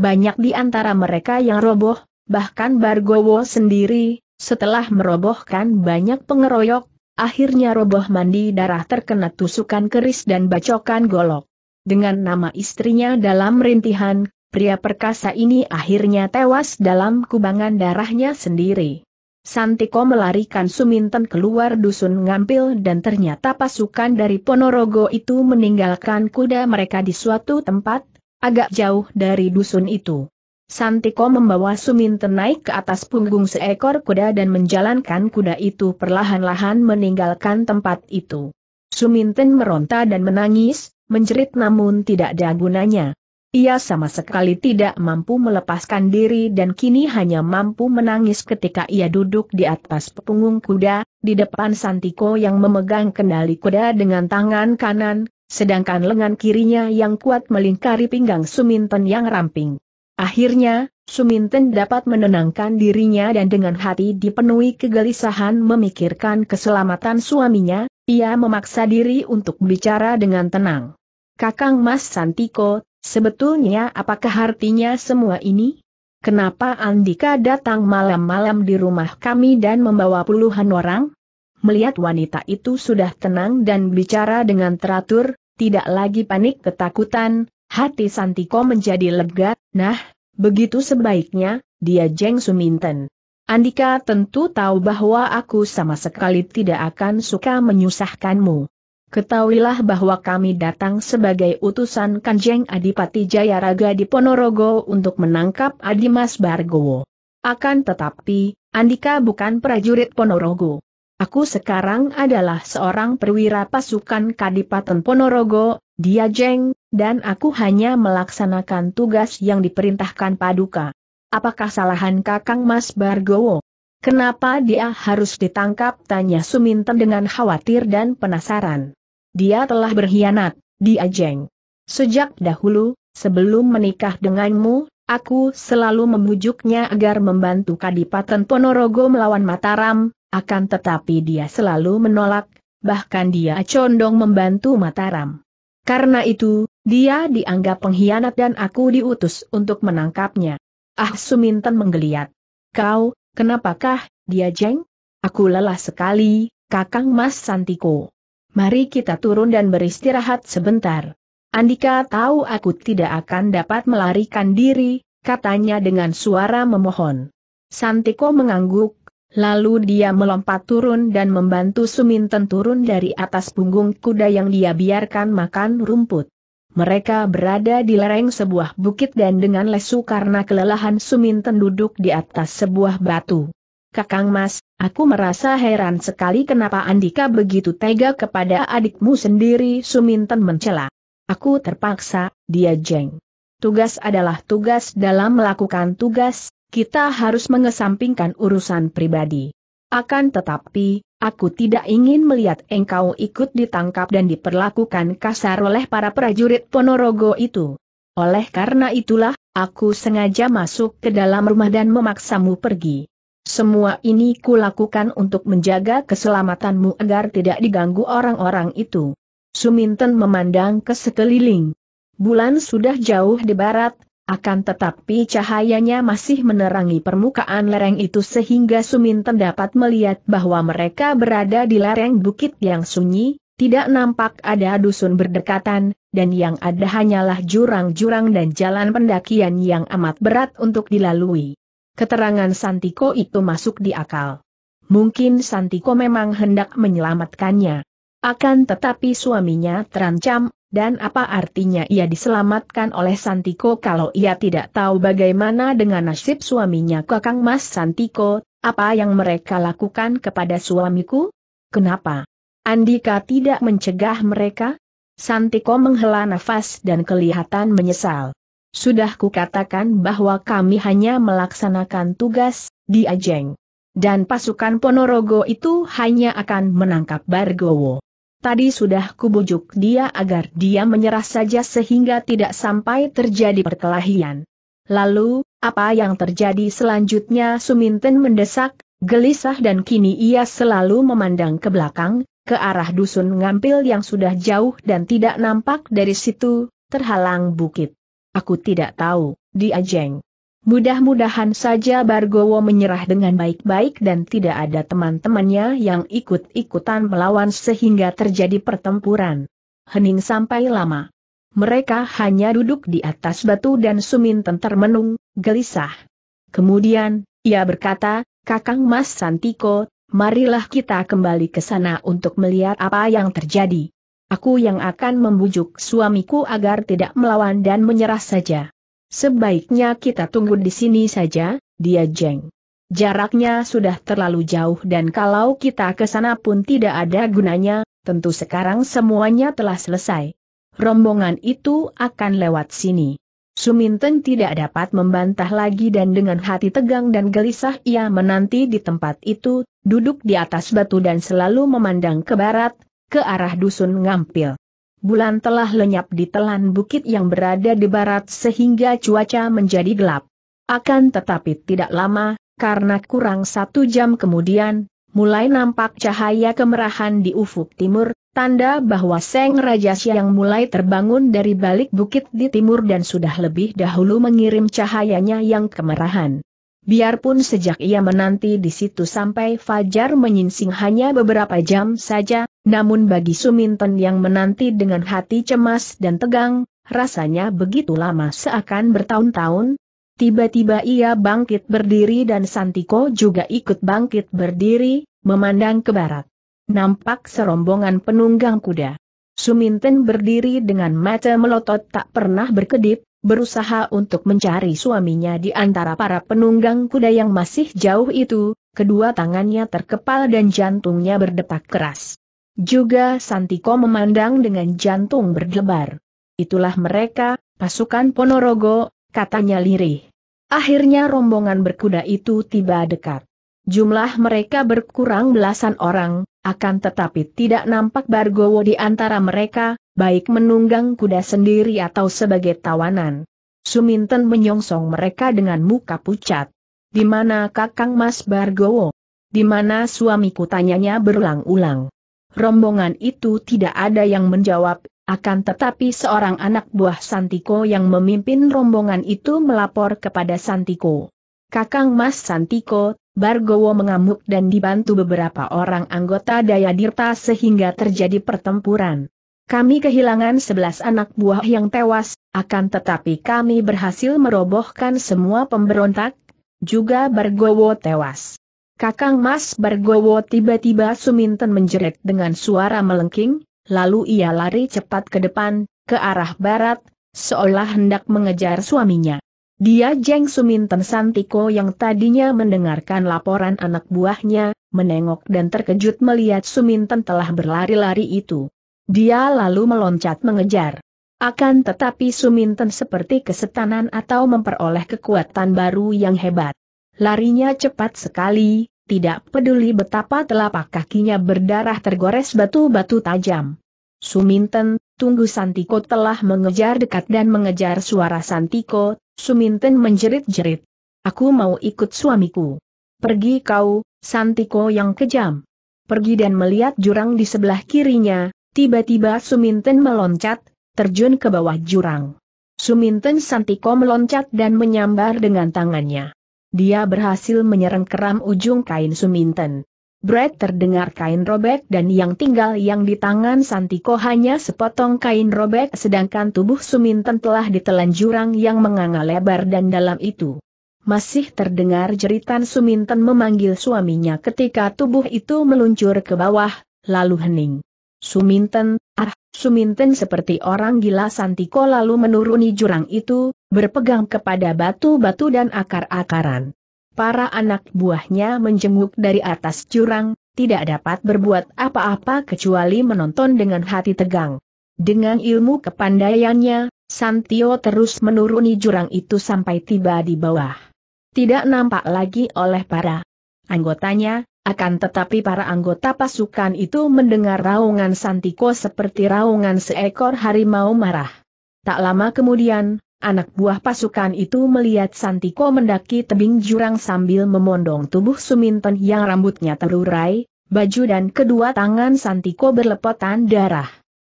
Banyak di antara mereka yang roboh, bahkan Bargowo sendiri, setelah merobohkan banyak pengeroyok, akhirnya roboh mandi darah terkena tusukan keris dan bacokan golok. Dengan nama istrinya dalam rintihan, pria perkasa ini akhirnya tewas dalam kubangan darahnya sendiri. Santiko melarikan Suminten keluar dusun Ngampil dan ternyata pasukan dari Ponorogo itu meninggalkan kuda mereka di suatu tempat, agak jauh dari dusun itu. Santiko membawa Suminten naik ke atas punggung seekor kuda dan menjalankan kuda itu perlahan-lahan meninggalkan tempat itu. Suminten meronta dan menangis, menjerit namun tidak ada gunanya. Ia sama sekali tidak mampu melepaskan diri dan kini hanya mampu menangis ketika ia duduk di atas punggung kuda, di depan Santiko yang memegang kendali kuda dengan tangan kanan, sedangkan lengan kirinya yang kuat melingkari pinggang Suminten yang ramping. Akhirnya, Suminten dapat menenangkan dirinya dan dengan hati dipenuhi kegelisahan memikirkan keselamatan suaminya, ia memaksa diri untuk bicara dengan tenang. Kakang Mas Santiko, Sebetulnya apakah artinya semua ini? Kenapa Andika datang malam-malam di rumah kami dan membawa puluhan orang? Melihat wanita itu sudah tenang dan bicara dengan teratur, tidak lagi panik ketakutan, hati Santiko menjadi lega, nah, begitu sebaiknya, dia jeng suminten. Andika tentu tahu bahwa aku sama sekali tidak akan suka menyusahkanmu. Ketahuilah bahwa kami datang sebagai utusan Kanjeng Adipati Jayaraga di Ponorogo untuk menangkap Adimas Bargowo. Akan tetapi, Andika bukan prajurit Ponorogo. Aku sekarang adalah seorang perwira pasukan Kadipaten Ponorogo, dia jeng, dan aku hanya melaksanakan tugas yang diperintahkan Paduka. Apakah salahan Kakang Mas Bargowo? Kenapa dia harus ditangkap? Tanya Suminten dengan khawatir dan penasaran. Dia telah berkhianat, dia jeng. Sejak dahulu, sebelum menikah denganmu, aku selalu memujuknya agar membantu Kadipaten Ponorogo melawan Mataram, akan tetapi dia selalu menolak, bahkan dia condong membantu Mataram. Karena itu, dia dianggap pengkhianat dan aku diutus untuk menangkapnya. Ah Suminten menggeliat. Kau, Kenapakah, dia jeng? Aku lelah sekali, kakang Mas Santiko. Mari kita turun dan beristirahat sebentar. Andika tahu aku tidak akan dapat melarikan diri, katanya dengan suara memohon. Santiko mengangguk, lalu dia melompat turun dan membantu Suminten turun dari atas punggung kuda yang dia biarkan makan rumput. Mereka berada di lereng sebuah bukit dan dengan lesu karena kelelahan Suminten duduk di atas sebuah batu. Kakang Mas, aku merasa heran sekali kenapa Andika begitu tega kepada adikmu sendiri Suminten mencela. Aku terpaksa, dia jeng. Tugas adalah tugas dalam melakukan tugas, kita harus mengesampingkan urusan pribadi. Akan tetapi, aku tidak ingin melihat engkau ikut ditangkap dan diperlakukan kasar oleh para prajurit Ponorogo itu. Oleh karena itulah, aku sengaja masuk ke dalam rumah dan memaksamu pergi. Semua ini kulakukan untuk menjaga keselamatanmu agar tidak diganggu orang-orang itu. Suminten memandang ke sekeliling. Bulan sudah jauh di barat, akan tetapi cahayanya masih menerangi permukaan lereng itu sehingga Suminten dapat melihat bahwa mereka berada di lereng bukit yang sunyi, tidak nampak ada dusun berdekatan, dan yang ada hanyalah jurang-jurang dan jalan pendakian yang amat berat untuk dilalui. Keterangan Santiko itu masuk di akal. Mungkin Santiko memang hendak menyelamatkannya. Akan tetapi suaminya terancam, dan apa artinya ia diselamatkan oleh Santiko kalau ia tidak tahu bagaimana dengan nasib suaminya Kakang Mas Santiko, apa yang mereka lakukan kepada suamiku? Kenapa? Andika tidak mencegah mereka? Santiko menghela nafas dan kelihatan menyesal. Sudah kukatakan bahwa kami hanya melaksanakan tugas di Ajeng. Dan pasukan Ponorogo itu hanya akan menangkap Bargowo tadi sudah kubujuk dia agar dia menyerah saja sehingga tidak sampai terjadi perkelahian. Lalu, apa yang terjadi selanjutnya Suminten mendesak, gelisah dan kini ia selalu memandang ke belakang, ke arah dusun ngampil yang sudah jauh dan tidak nampak dari situ, terhalang bukit. Aku tidak tahu, diajeng. Mudah-mudahan saja Bargowo menyerah dengan baik-baik dan tidak ada teman-temannya yang ikut-ikutan melawan sehingga terjadi pertempuran. Hening sampai lama. Mereka hanya duduk di atas batu dan sumin Suminten termenung, gelisah. Kemudian, ia berkata, Kakang Mas Santiko, marilah kita kembali ke sana untuk melihat apa yang terjadi. Aku yang akan membujuk suamiku agar tidak melawan dan menyerah saja. Sebaiknya kita tunggu di sini saja, dia jeng. Jaraknya sudah terlalu jauh dan kalau kita ke sana pun tidak ada gunanya, tentu sekarang semuanya telah selesai. Rombongan itu akan lewat sini. Suminten tidak dapat membantah lagi dan dengan hati tegang dan gelisah ia menanti di tempat itu, duduk di atas batu dan selalu memandang ke barat, ke arah dusun ngampil bulan telah lenyap di telan bukit yang berada di barat sehingga cuaca menjadi gelap. Akan tetapi tidak lama, karena kurang satu jam kemudian, mulai nampak cahaya kemerahan di ufuk timur, tanda bahwa Seng Raja Siang mulai terbangun dari balik bukit di timur dan sudah lebih dahulu mengirim cahayanya yang kemerahan. Biarpun sejak ia menanti di situ sampai Fajar menyingsing hanya beberapa jam saja, namun bagi Suminten yang menanti dengan hati cemas dan tegang, rasanya begitu lama seakan bertahun-tahun. Tiba-tiba ia bangkit berdiri dan Santiko juga ikut bangkit berdiri, memandang ke barat. Nampak serombongan penunggang kuda. Suminten berdiri dengan mata melotot tak pernah berkedip, berusaha untuk mencari suaminya di antara para penunggang kuda yang masih jauh itu, kedua tangannya terkepal dan jantungnya berdetak keras. Juga Santiko memandang dengan jantung berdebar. Itulah mereka, pasukan Ponorogo, katanya lirih. Akhirnya rombongan berkuda itu tiba dekat. Jumlah mereka berkurang belasan orang, akan tetapi tidak nampak Bargowo di antara mereka, baik menunggang kuda sendiri atau sebagai tawanan. Suminten menyongsong mereka dengan muka pucat. Di mana kakang Mas Bargowo? Di mana suamiku tanyanya berulang-ulang. Rombongan itu tidak ada yang menjawab, akan tetapi seorang anak buah Santiko yang memimpin rombongan itu melapor kepada Santiko. Kakang Mas Santiko, Bargowo mengamuk dan dibantu beberapa orang anggota Dayadirta sehingga terjadi pertempuran. Kami kehilangan sebelas anak buah yang tewas, akan tetapi kami berhasil merobohkan semua pemberontak, juga Bergowo tewas. Kakang Mas Bergowo tiba-tiba Suminten menjerit dengan suara melengking, lalu ia lari cepat ke depan, ke arah barat, seolah hendak mengejar suaminya. Dia Jeng Suminten Santiko yang tadinya mendengarkan laporan anak buahnya, menengok dan terkejut melihat Suminten telah berlari-lari itu. Dia lalu meloncat mengejar. Akan tetapi Suminten seperti kesetanan atau memperoleh kekuatan baru yang hebat. Larinya cepat sekali, tidak peduli betapa telapak kakinya berdarah tergores batu-batu tajam. Suminten, tunggu Santiko telah mengejar dekat dan mengejar suara Santiko, Suminten menjerit-jerit. Aku mau ikut suamiku. Pergi kau, Santiko yang kejam. Pergi dan melihat jurang di sebelah kirinya, Tiba-tiba Suminten meloncat, terjun ke bawah jurang. Suminten Santiko meloncat dan menyambar dengan tangannya. Dia berhasil menyerang keram ujung kain Suminten. Brad terdengar kain robek dan yang tinggal yang di tangan Santiko hanya sepotong kain robek sedangkan tubuh Suminten telah ditelan jurang yang menganga lebar dan dalam itu. Masih terdengar jeritan Suminten memanggil suaminya ketika tubuh itu meluncur ke bawah, lalu hening. Suminten, ah, Suminten seperti orang gila Santiko lalu menuruni jurang itu, berpegang kepada batu-batu dan akar-akaran. Para anak buahnya menjenguk dari atas jurang, tidak dapat berbuat apa-apa kecuali menonton dengan hati tegang. Dengan ilmu kepandaiannya, Santio terus menuruni jurang itu sampai tiba di bawah. Tidak nampak lagi oleh para anggotanya, akan tetapi para anggota pasukan itu mendengar raungan Santiko seperti raungan seekor harimau marah. Tak lama kemudian, anak buah pasukan itu melihat Santiko mendaki tebing jurang sambil memondong tubuh Suminten yang rambutnya terurai, baju dan kedua tangan Santiko berlepotan darah.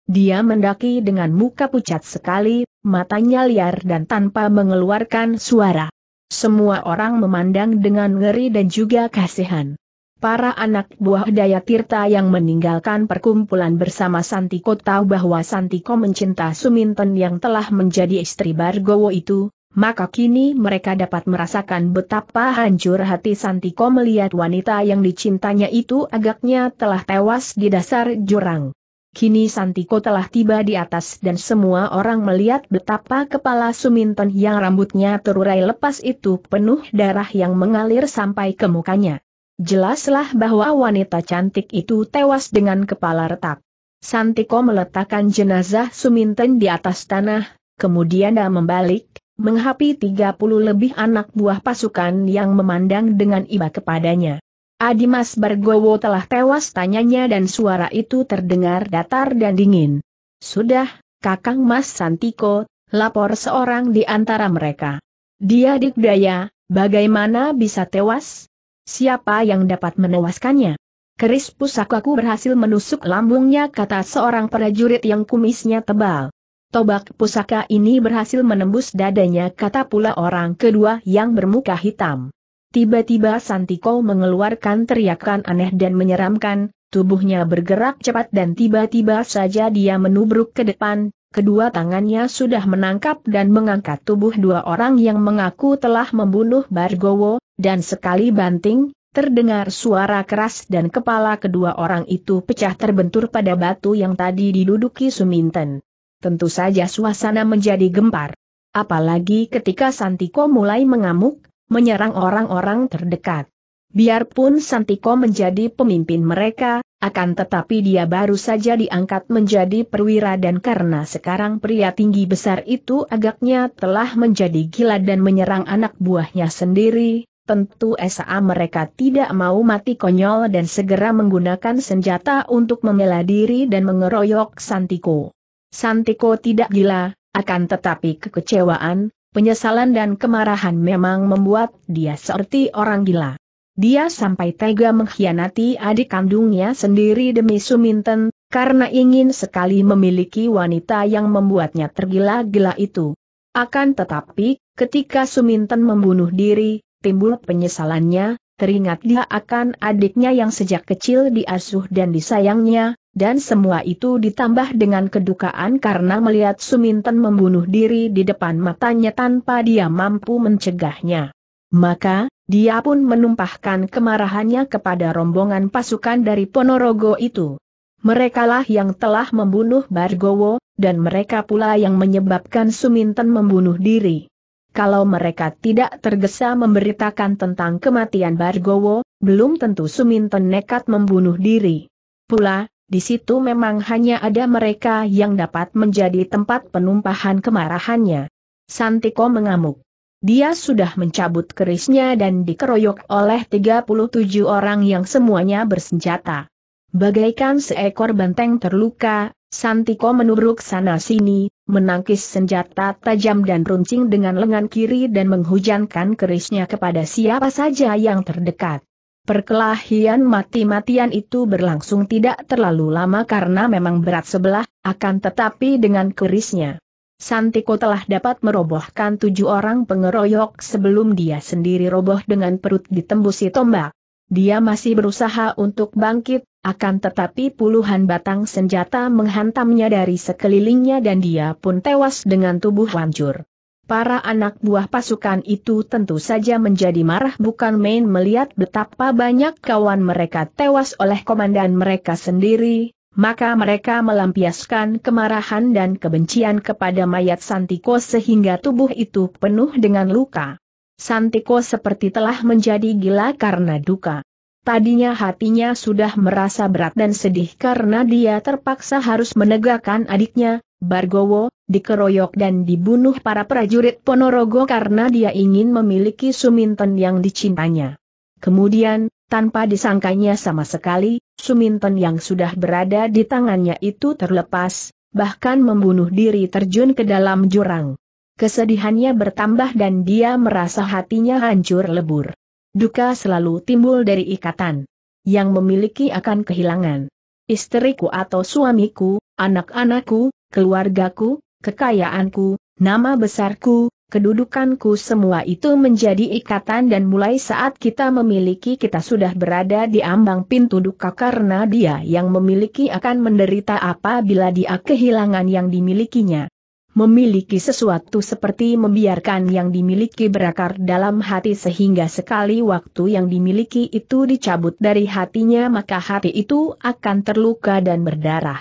Dia mendaki dengan muka pucat sekali, matanya liar dan tanpa mengeluarkan suara. Semua orang memandang dengan ngeri dan juga kasihan. Para anak buah Daya Tirta yang meninggalkan perkumpulan bersama Santiko tahu bahwa Santiko mencinta Suminten yang telah menjadi istri Bargowo itu, maka kini mereka dapat merasakan betapa hancur hati Santiko melihat wanita yang dicintanya itu agaknya telah tewas di dasar jurang. Kini Santiko telah tiba di atas dan semua orang melihat betapa kepala Suminten yang rambutnya terurai lepas itu penuh darah yang mengalir sampai ke mukanya. Jelaslah bahwa wanita cantik itu tewas dengan kepala retak. Santiko meletakkan jenazah Suminten di atas tanah, kemudian dia membalik, menghapi 30 lebih anak buah pasukan yang memandang dengan iba kepadanya. Adimas Bergowo telah tewas tanyanya dan suara itu terdengar datar dan dingin. Sudah, Kakang Mas Santiko, lapor seorang di antara mereka. Dia dikdaya, bagaimana bisa tewas? Siapa yang dapat menewaskannya? Keris pusakaku berhasil menusuk lambungnya kata seorang prajurit yang kumisnya tebal. Tobak pusaka ini berhasil menembus dadanya kata pula orang kedua yang bermuka hitam. Tiba-tiba Santiko mengeluarkan teriakan aneh dan menyeramkan, tubuhnya bergerak cepat dan tiba-tiba saja dia menubruk ke depan, kedua tangannya sudah menangkap dan mengangkat tubuh dua orang yang mengaku telah membunuh Bargowo, dan sekali banting, terdengar suara keras dan kepala kedua orang itu pecah terbentur pada batu yang tadi diduduki Suminten. Tentu saja suasana menjadi gempar. Apalagi ketika Santiko mulai mengamuk, menyerang orang-orang terdekat. Biarpun Santiko menjadi pemimpin mereka, akan tetapi dia baru saja diangkat menjadi perwira dan karena sekarang pria tinggi besar itu agaknya telah menjadi gila dan menyerang anak buahnya sendiri, tentu SA mereka tidak mau mati konyol dan segera menggunakan senjata untuk membela diri dan mengeroyok Santiko. Santiko tidak gila, akan tetapi kekecewaan, penyesalan dan kemarahan memang membuat dia seperti orang gila. Dia sampai tega mengkhianati adik kandungnya sendiri demi Suminten, karena ingin sekali memiliki wanita yang membuatnya tergila-gila itu. Akan tetapi, ketika Suminten membunuh diri, timbul penyesalannya, teringat dia akan adiknya yang sejak kecil diasuh dan disayangnya, dan semua itu ditambah dengan kedukaan karena melihat Suminten membunuh diri di depan matanya tanpa dia mampu mencegahnya. Maka, dia pun menumpahkan kemarahannya kepada rombongan pasukan dari Ponorogo itu. Merekalah yang telah membunuh Bargowo, dan mereka pula yang menyebabkan Suminten membunuh diri. Kalau mereka tidak tergesa memberitakan tentang kematian Bargowo, belum tentu Suminten nekat membunuh diri. Pula, di situ memang hanya ada mereka yang dapat menjadi tempat penumpahan kemarahannya. Santiko mengamuk. Dia sudah mencabut kerisnya dan dikeroyok oleh 37 orang yang semuanya bersenjata. Bagaikan seekor benteng terluka, Santiko menuruk sana-sini, menangkis senjata tajam dan runcing dengan lengan kiri dan menghujankan kerisnya kepada siapa saja yang terdekat. Perkelahian mati-matian itu berlangsung tidak terlalu lama karena memang berat sebelah, akan tetapi dengan kerisnya Santiko telah dapat merobohkan tujuh orang pengeroyok sebelum dia sendiri roboh dengan perut ditembusi tombak. Dia masih berusaha untuk bangkit, akan tetapi puluhan batang senjata menghantamnya dari sekelilingnya dan dia pun tewas dengan tubuh hancur. Para anak buah pasukan itu tentu saja menjadi marah bukan main melihat betapa banyak kawan mereka tewas oleh komandan mereka sendiri, maka mereka melampiaskan kemarahan dan kebencian kepada mayat Santiko sehingga tubuh itu penuh dengan luka. Santiko seperti telah menjadi gila karena duka. Tadinya hatinya sudah merasa berat dan sedih karena dia terpaksa harus menegakkan adiknya, Bargowo, dikeroyok dan dibunuh para prajurit Ponorogo karena dia ingin memiliki Suminten yang dicintanya. Kemudian, tanpa disangkanya sama sekali, Suminten yang sudah berada di tangannya itu terlepas, bahkan membunuh diri terjun ke dalam jurang. Kesedihannya bertambah dan dia merasa hatinya hancur lebur. Duka selalu timbul dari ikatan yang memiliki akan kehilangan istriku atau suamiku, anak-anakku, keluargaku, kekayaanku, nama besarku, kedudukanku semua itu menjadi ikatan dan mulai saat kita memiliki kita sudah berada di ambang pintu duka karena dia yang memiliki akan menderita apabila dia kehilangan yang dimilikinya. Memiliki sesuatu seperti membiarkan yang dimiliki berakar dalam hati sehingga sekali waktu yang dimiliki itu dicabut dari hatinya maka hati itu akan terluka dan berdarah.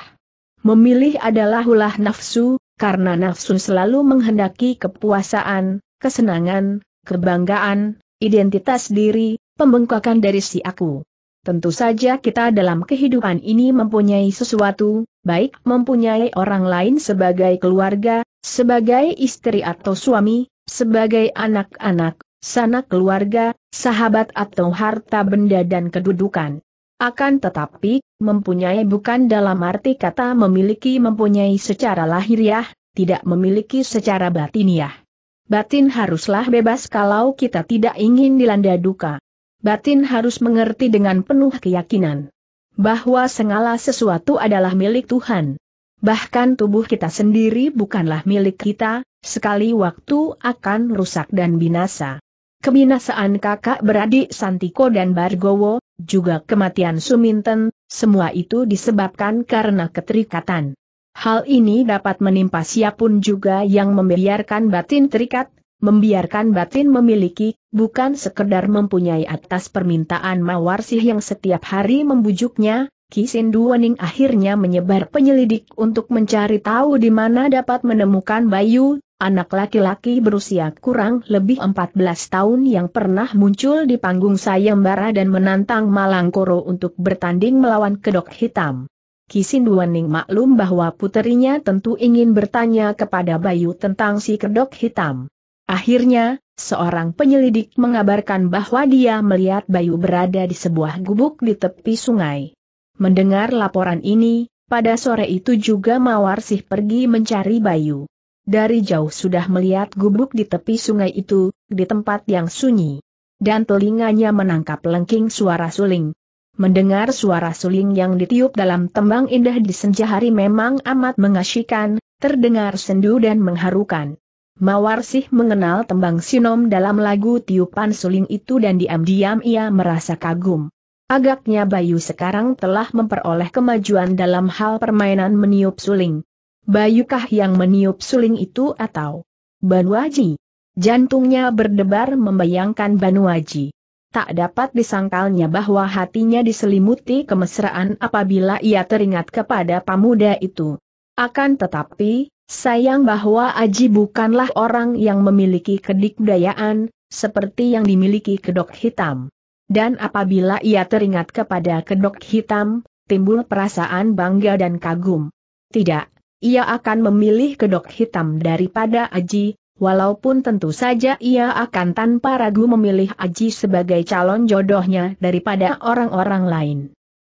Memilih adalah ulah nafsu, karena nafsu selalu menghendaki kepuasaan, kesenangan, kebanggaan, identitas diri, pembengkakan dari si aku. Tentu saja kita dalam kehidupan ini mempunyai sesuatu, baik mempunyai orang lain sebagai keluarga, sebagai istri atau suami, sebagai anak-anak, sanak keluarga, sahabat atau harta benda dan kedudukan. Akan tetapi, mempunyai bukan dalam arti kata memiliki mempunyai secara lahiriah, tidak memiliki secara batiniah. Batin haruslah bebas kalau kita tidak ingin dilanda duka. Batin harus mengerti dengan penuh keyakinan bahwa segala sesuatu adalah milik Tuhan. Bahkan tubuh kita sendiri bukanlah milik kita, sekali waktu akan rusak dan binasa kebinasaan kakak beradik Santiko dan Bargowo, juga kematian Suminten, semua itu disebabkan karena keterikatan. Hal ini dapat menimpa siapun juga yang membiarkan batin terikat, membiarkan batin memiliki, bukan sekedar mempunyai atas permintaan mawarsih yang setiap hari membujuknya, Wening akhirnya menyebar penyelidik untuk mencari tahu di mana dapat menemukan Bayu, anak laki-laki berusia kurang lebih 14 tahun yang pernah muncul di panggung sayembara dan menantang Malangkoro untuk bertanding melawan kedok hitam. Kisinduaning maklum bahwa puterinya tentu ingin bertanya kepada Bayu tentang si kedok hitam. Akhirnya, seorang penyelidik mengabarkan bahwa dia melihat Bayu berada di sebuah gubuk di tepi sungai. Mendengar laporan ini, pada sore itu juga Mawarsih pergi mencari Bayu dari jauh sudah melihat gubuk di tepi sungai itu, di tempat yang sunyi. Dan telinganya menangkap lengking suara suling. Mendengar suara suling yang ditiup dalam tembang indah di senja hari memang amat mengasyikan, terdengar sendu dan mengharukan. Mawarsih mengenal tembang sinom dalam lagu tiupan suling itu dan diam-diam ia merasa kagum. Agaknya Bayu sekarang telah memperoleh kemajuan dalam hal permainan meniup suling. Bayukah yang meniup suling itu atau Banuaji? Jantungnya berdebar membayangkan Banuaji. Tak dapat disangkalnya bahwa hatinya diselimuti kemesraan apabila ia teringat kepada pemuda itu. Akan tetapi, sayang bahwa Aji bukanlah orang yang memiliki kedikdayaan, seperti yang dimiliki kedok hitam. Dan apabila ia teringat kepada kedok hitam, timbul perasaan bangga dan kagum. Tidak, ia akan memilih kedok hitam daripada Aji, walaupun tentu saja ia akan tanpa ragu memilih Aji sebagai calon jodohnya daripada orang-orang lain.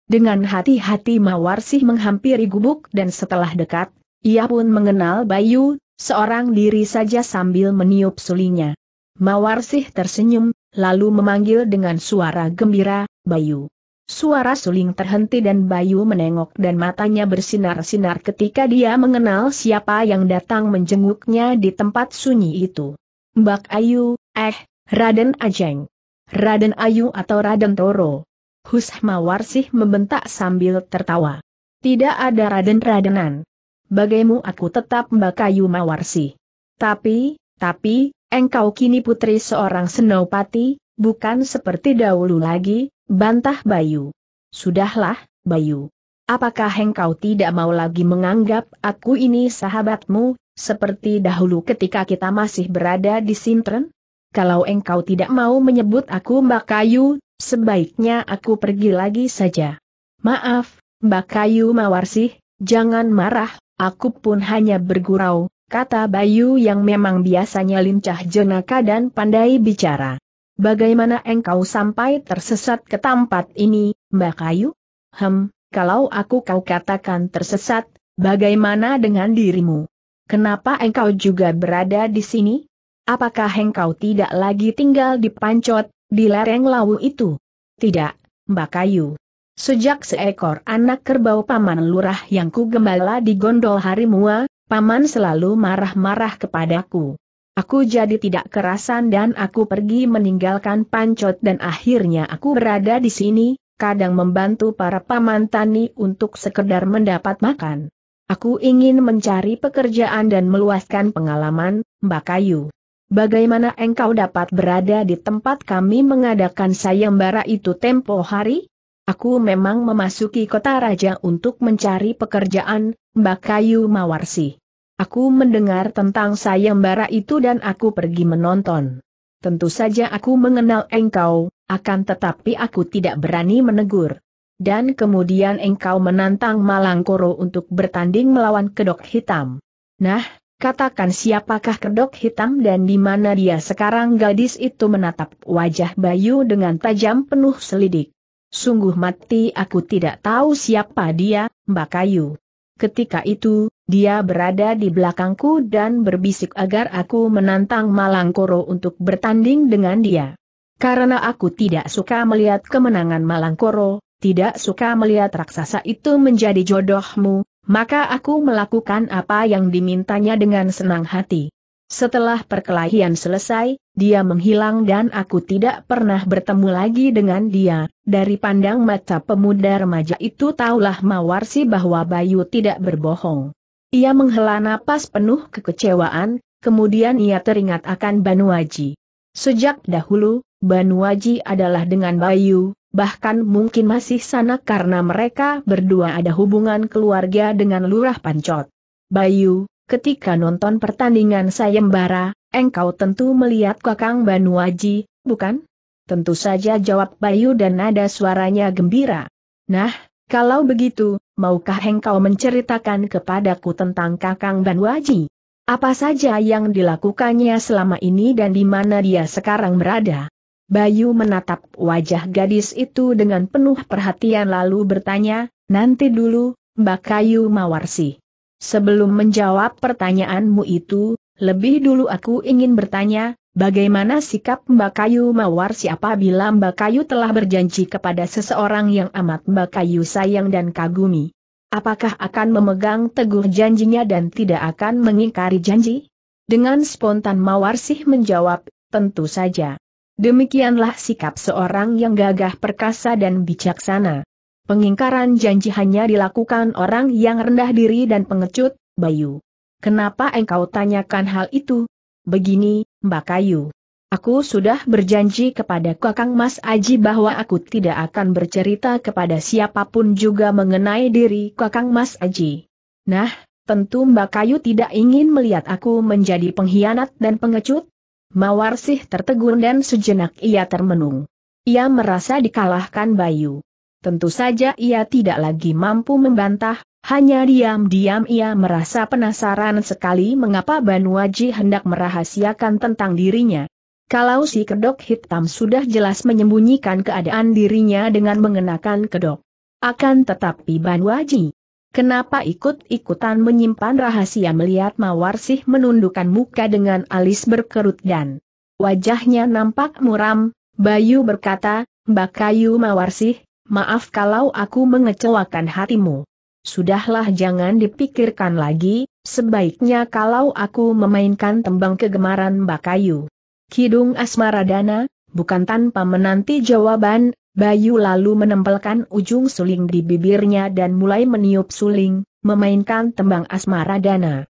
Dengan hati-hati Mawarsih menghampiri gubuk dan setelah dekat, ia pun mengenal Bayu, seorang diri saja sambil meniup sulinya. Mawarsih tersenyum, lalu memanggil dengan suara gembira, Bayu. Suara suling terhenti dan Bayu menengok dan matanya bersinar-sinar ketika dia mengenal siapa yang datang menjenguknya di tempat sunyi itu. Mbak Ayu, eh, Raden Ajeng. Raden Ayu atau Raden Toro. Husma Warsih membentak sambil tertawa. Tidak ada Raden-Radenan. Bagaimu aku tetap Mbak Ayu Mawarsih. Tapi, tapi, engkau kini putri seorang senopati, bukan seperti dahulu lagi, Bantah Bayu. Sudahlah, Bayu. Apakah engkau tidak mau lagi menganggap aku ini sahabatmu, seperti dahulu ketika kita masih berada di Sintren? Kalau engkau tidak mau menyebut aku Mbak Kayu, sebaiknya aku pergi lagi saja. Maaf, Mbak Kayu Mawarsih, jangan marah, aku pun hanya bergurau, kata Bayu yang memang biasanya lincah jenaka dan pandai bicara. Bagaimana engkau sampai tersesat ke tempat ini, Mbak Kayu? Hem, kalau aku kau katakan tersesat, bagaimana dengan dirimu? Kenapa engkau juga berada di sini? Apakah engkau tidak lagi tinggal di Pancot, di lereng lawu itu? Tidak, Mbak Kayu. Sejak seekor anak kerbau paman lurah yang ku gembala di gondol harimua, paman selalu marah-marah kepadaku. Aku jadi tidak kerasan dan aku pergi meninggalkan pancot dan akhirnya aku berada di sini, kadang membantu para paman tani untuk sekedar mendapat makan. Aku ingin mencari pekerjaan dan meluaskan pengalaman, Mbak Kayu. Bagaimana engkau dapat berada di tempat kami mengadakan sayembara itu tempo hari? Aku memang memasuki kota raja untuk mencari pekerjaan, Mbak Kayu Mawarsi. Aku mendengar tentang sayembara itu dan aku pergi menonton. Tentu saja aku mengenal engkau, akan tetapi aku tidak berani menegur. Dan kemudian engkau menantang Malangkoro untuk bertanding melawan kedok hitam. Nah, katakan siapakah kedok hitam dan di mana dia sekarang gadis itu menatap wajah Bayu dengan tajam penuh selidik. Sungguh mati aku tidak tahu siapa dia, Mbak Kayu. Ketika itu, dia berada di belakangku dan berbisik agar aku menantang Malangkoro untuk bertanding dengan dia. Karena aku tidak suka melihat kemenangan Malangkoro, tidak suka melihat raksasa itu menjadi jodohmu, maka aku melakukan apa yang dimintanya dengan senang hati. Setelah perkelahian selesai, dia menghilang dan aku tidak pernah bertemu lagi dengan dia. Dari pandang mata pemuda remaja itu taulah Mawarsi bahwa Bayu tidak berbohong. Ia menghela napas penuh kekecewaan, kemudian ia teringat akan Banuaji. Sejak dahulu, Banuaji adalah dengan Bayu, bahkan mungkin masih sana karena mereka berdua ada hubungan keluarga dengan Lurah Pancot. Bayu, ketika nonton pertandingan sayembara, engkau tentu melihat Kakang Banuaji, bukan? Tentu saja jawab Bayu dan nada suaranya gembira. Nah, kalau begitu, maukah engkau menceritakan kepadaku tentang Kakang Banwaji? Apa saja yang dilakukannya selama ini dan di mana dia sekarang berada? Bayu menatap wajah gadis itu dengan penuh perhatian lalu bertanya, nanti dulu, Mbak Kayu Mawarsi. Sebelum menjawab pertanyaanmu itu, lebih dulu aku ingin bertanya, Bagaimana sikap Mbak Kayu Mawar siapa bila Mbak Kayu telah berjanji kepada seseorang yang amat Mbak Kayu sayang dan kagumi? Apakah akan memegang teguh janjinya dan tidak akan mengingkari janji? Dengan spontan Mawar sih menjawab, tentu saja. Demikianlah sikap seorang yang gagah perkasa dan bijaksana. Pengingkaran janji hanya dilakukan orang yang rendah diri dan pengecut, Bayu. Kenapa engkau tanyakan hal itu, Begini, Mbak Kayu. Aku sudah berjanji kepada Kakang Mas Aji bahwa aku tidak akan bercerita kepada siapapun juga mengenai diri Kakang Mas Aji. Nah, tentu Mbak Kayu tidak ingin melihat aku menjadi pengkhianat dan pengecut? Mawar sih tertegun dan sejenak ia termenung. Ia merasa dikalahkan Bayu. Tentu saja ia tidak lagi mampu membantah, hanya diam-diam ia merasa penasaran sekali mengapa Ban Waji hendak merahasiakan tentang dirinya. Kalau si kedok hitam sudah jelas menyembunyikan keadaan dirinya dengan mengenakan kedok. Akan tetapi Ban Waji, kenapa ikut-ikutan menyimpan rahasia melihat Mawar sih menundukkan muka dengan alis berkerut dan wajahnya nampak muram, Bayu berkata, Mbak Kayu Mawarsih, maaf kalau aku mengecewakan hatimu. Sudahlah jangan dipikirkan lagi, sebaiknya kalau aku memainkan tembang kegemaran Mbak Bakayu. Kidung Asmaradana, bukan tanpa menanti jawaban, Bayu lalu menempelkan ujung suling di bibirnya dan mulai meniup suling, memainkan tembang Asmaradana.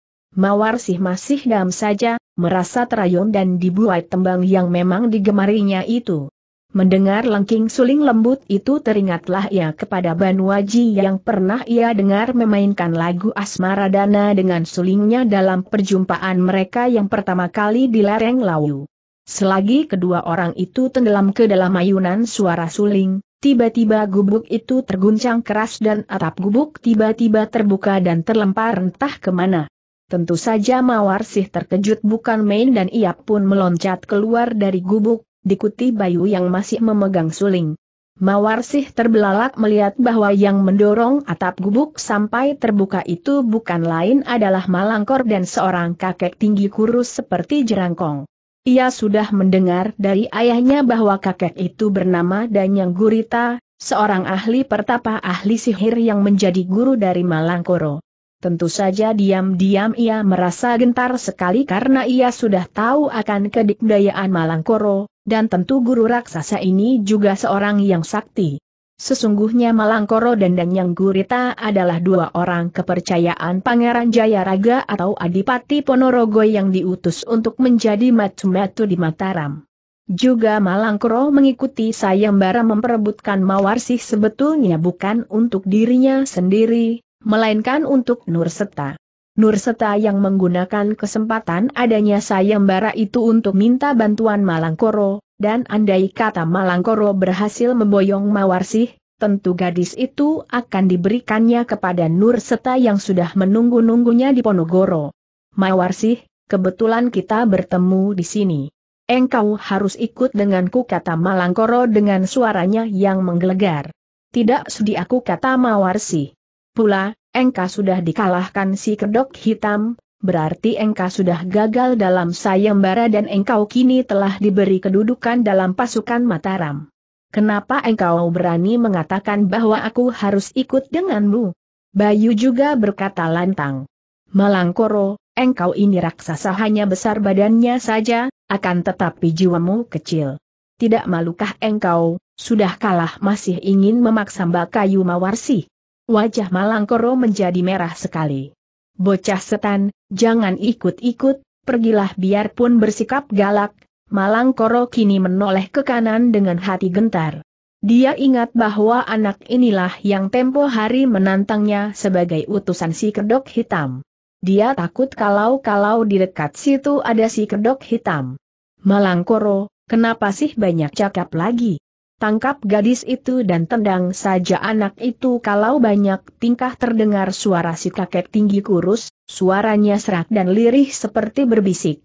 sih masih dam saja, merasa terayun dan dibuat tembang yang memang digemarinya itu. Mendengar lengking suling lembut itu teringatlah ia kepada Banwaji yang pernah ia dengar memainkan lagu Asmara Dana dengan sulingnya dalam perjumpaan mereka yang pertama kali di lereng Lawu. Selagi kedua orang itu tenggelam ke dalam ayunan suara suling, tiba-tiba gubuk itu terguncang keras dan atap gubuk tiba-tiba terbuka dan terlempar entah kemana. Tentu saja Mawar sih terkejut bukan main dan ia pun meloncat keluar dari gubuk, dikuti Bayu yang masih memegang suling. Mawar sih terbelalak melihat bahwa yang mendorong atap gubuk sampai terbuka itu bukan lain adalah Malangkor dan seorang kakek tinggi kurus seperti jerangkong. Ia sudah mendengar dari ayahnya bahwa kakek itu bernama Danyang Gurita, seorang ahli pertapa ahli sihir yang menjadi guru dari Malangkoro. Tentu saja diam-diam ia merasa gentar sekali karena ia sudah tahu akan kedikdayaan Malangkoro, dan tentu guru raksasa ini juga seorang yang sakti. Sesungguhnya Malangkoro dan Danyang Gurita adalah dua orang kepercayaan Pangeran Jayaraga atau Adipati Ponorogo yang diutus untuk menjadi matu-matu di Mataram. Juga Malangkoro mengikuti sayembara memperebutkan Mawarsih sebetulnya bukan untuk dirinya sendiri, melainkan untuk Nurseta. Nur Seta yang menggunakan kesempatan adanya sayembara itu untuk minta bantuan Malangkoro, dan andai kata Malangkoro berhasil memboyong Mawarsih, tentu gadis itu akan diberikannya kepada Nur Seta yang sudah menunggu-nunggunya di Ponogoro. Mawarsih, kebetulan kita bertemu di sini. Engkau harus ikut denganku kata Malangkoro dengan suaranya yang menggelegar. Tidak sudi aku kata Mawarsih pula, engkau sudah dikalahkan si kedok hitam, berarti engkau sudah gagal dalam sayembara dan engkau kini telah diberi kedudukan dalam pasukan Mataram. Kenapa engkau berani mengatakan bahwa aku harus ikut denganmu? Bayu juga berkata lantang. Malangkoro, engkau ini raksasa hanya besar badannya saja, akan tetapi jiwamu kecil. Tidak malukah engkau, sudah kalah masih ingin memaksa Mbak Kayu mawarsih? Wajah Malangkoro menjadi merah sekali. Bocah setan, jangan ikut-ikut, pergilah biarpun bersikap galak, Malangkoro kini menoleh ke kanan dengan hati gentar. Dia ingat bahwa anak inilah yang tempo hari menantangnya sebagai utusan si kedok hitam. Dia takut kalau-kalau di dekat situ ada si kedok hitam. Malangkoro, kenapa sih banyak cakap lagi? tangkap gadis itu dan tendang saja anak itu kalau banyak tingkah terdengar suara si kakek tinggi kurus, suaranya serak dan lirih seperti berbisik.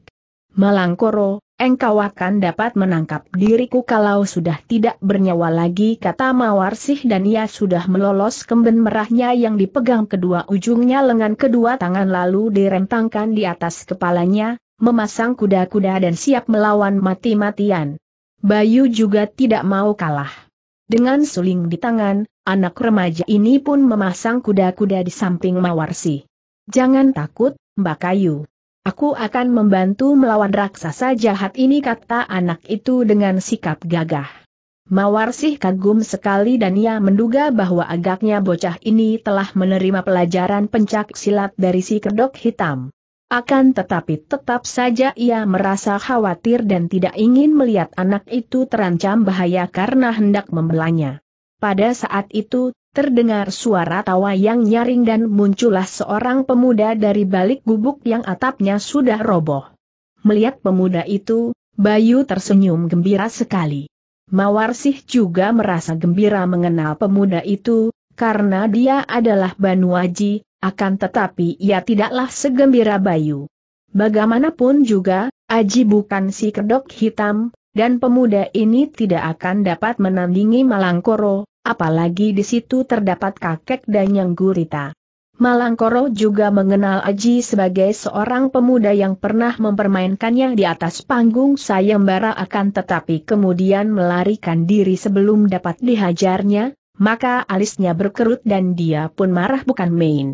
Malangkoro, engkau akan dapat menangkap diriku kalau sudah tidak bernyawa lagi kata Mawarsih dan ia sudah melolos kemben merahnya yang dipegang kedua ujungnya lengan kedua tangan lalu direntangkan di atas kepalanya, memasang kuda-kuda dan siap melawan mati-matian. Bayu juga tidak mau kalah. Dengan suling di tangan, anak remaja ini pun memasang kuda-kuda di samping Mawarsi. Jangan takut, Mbak Kayu. Aku akan membantu melawan raksasa jahat ini kata anak itu dengan sikap gagah. Mawarsih kagum sekali dan ia menduga bahwa agaknya bocah ini telah menerima pelajaran pencak silat dari si kedok hitam. Akan tetapi tetap saja ia merasa khawatir dan tidak ingin melihat anak itu terancam bahaya karena hendak membelanya. Pada saat itu, terdengar suara tawa yang nyaring dan muncullah seorang pemuda dari balik gubuk yang atapnya sudah roboh. Melihat pemuda itu, Bayu tersenyum gembira sekali. Mawarsih juga merasa gembira mengenal pemuda itu, karena dia adalah Banu Banuaji, akan tetapi ia tidaklah segembira Bayu. Bagaimanapun juga, Aji bukan si kedok hitam, dan pemuda ini tidak akan dapat menandingi Malangkoro, apalagi di situ terdapat kakek dan yang gurita. Malangkoro juga mengenal Aji sebagai seorang pemuda yang pernah mempermainkannya di atas panggung sayembara akan tetapi kemudian melarikan diri sebelum dapat dihajarnya, maka alisnya berkerut dan dia pun marah bukan main.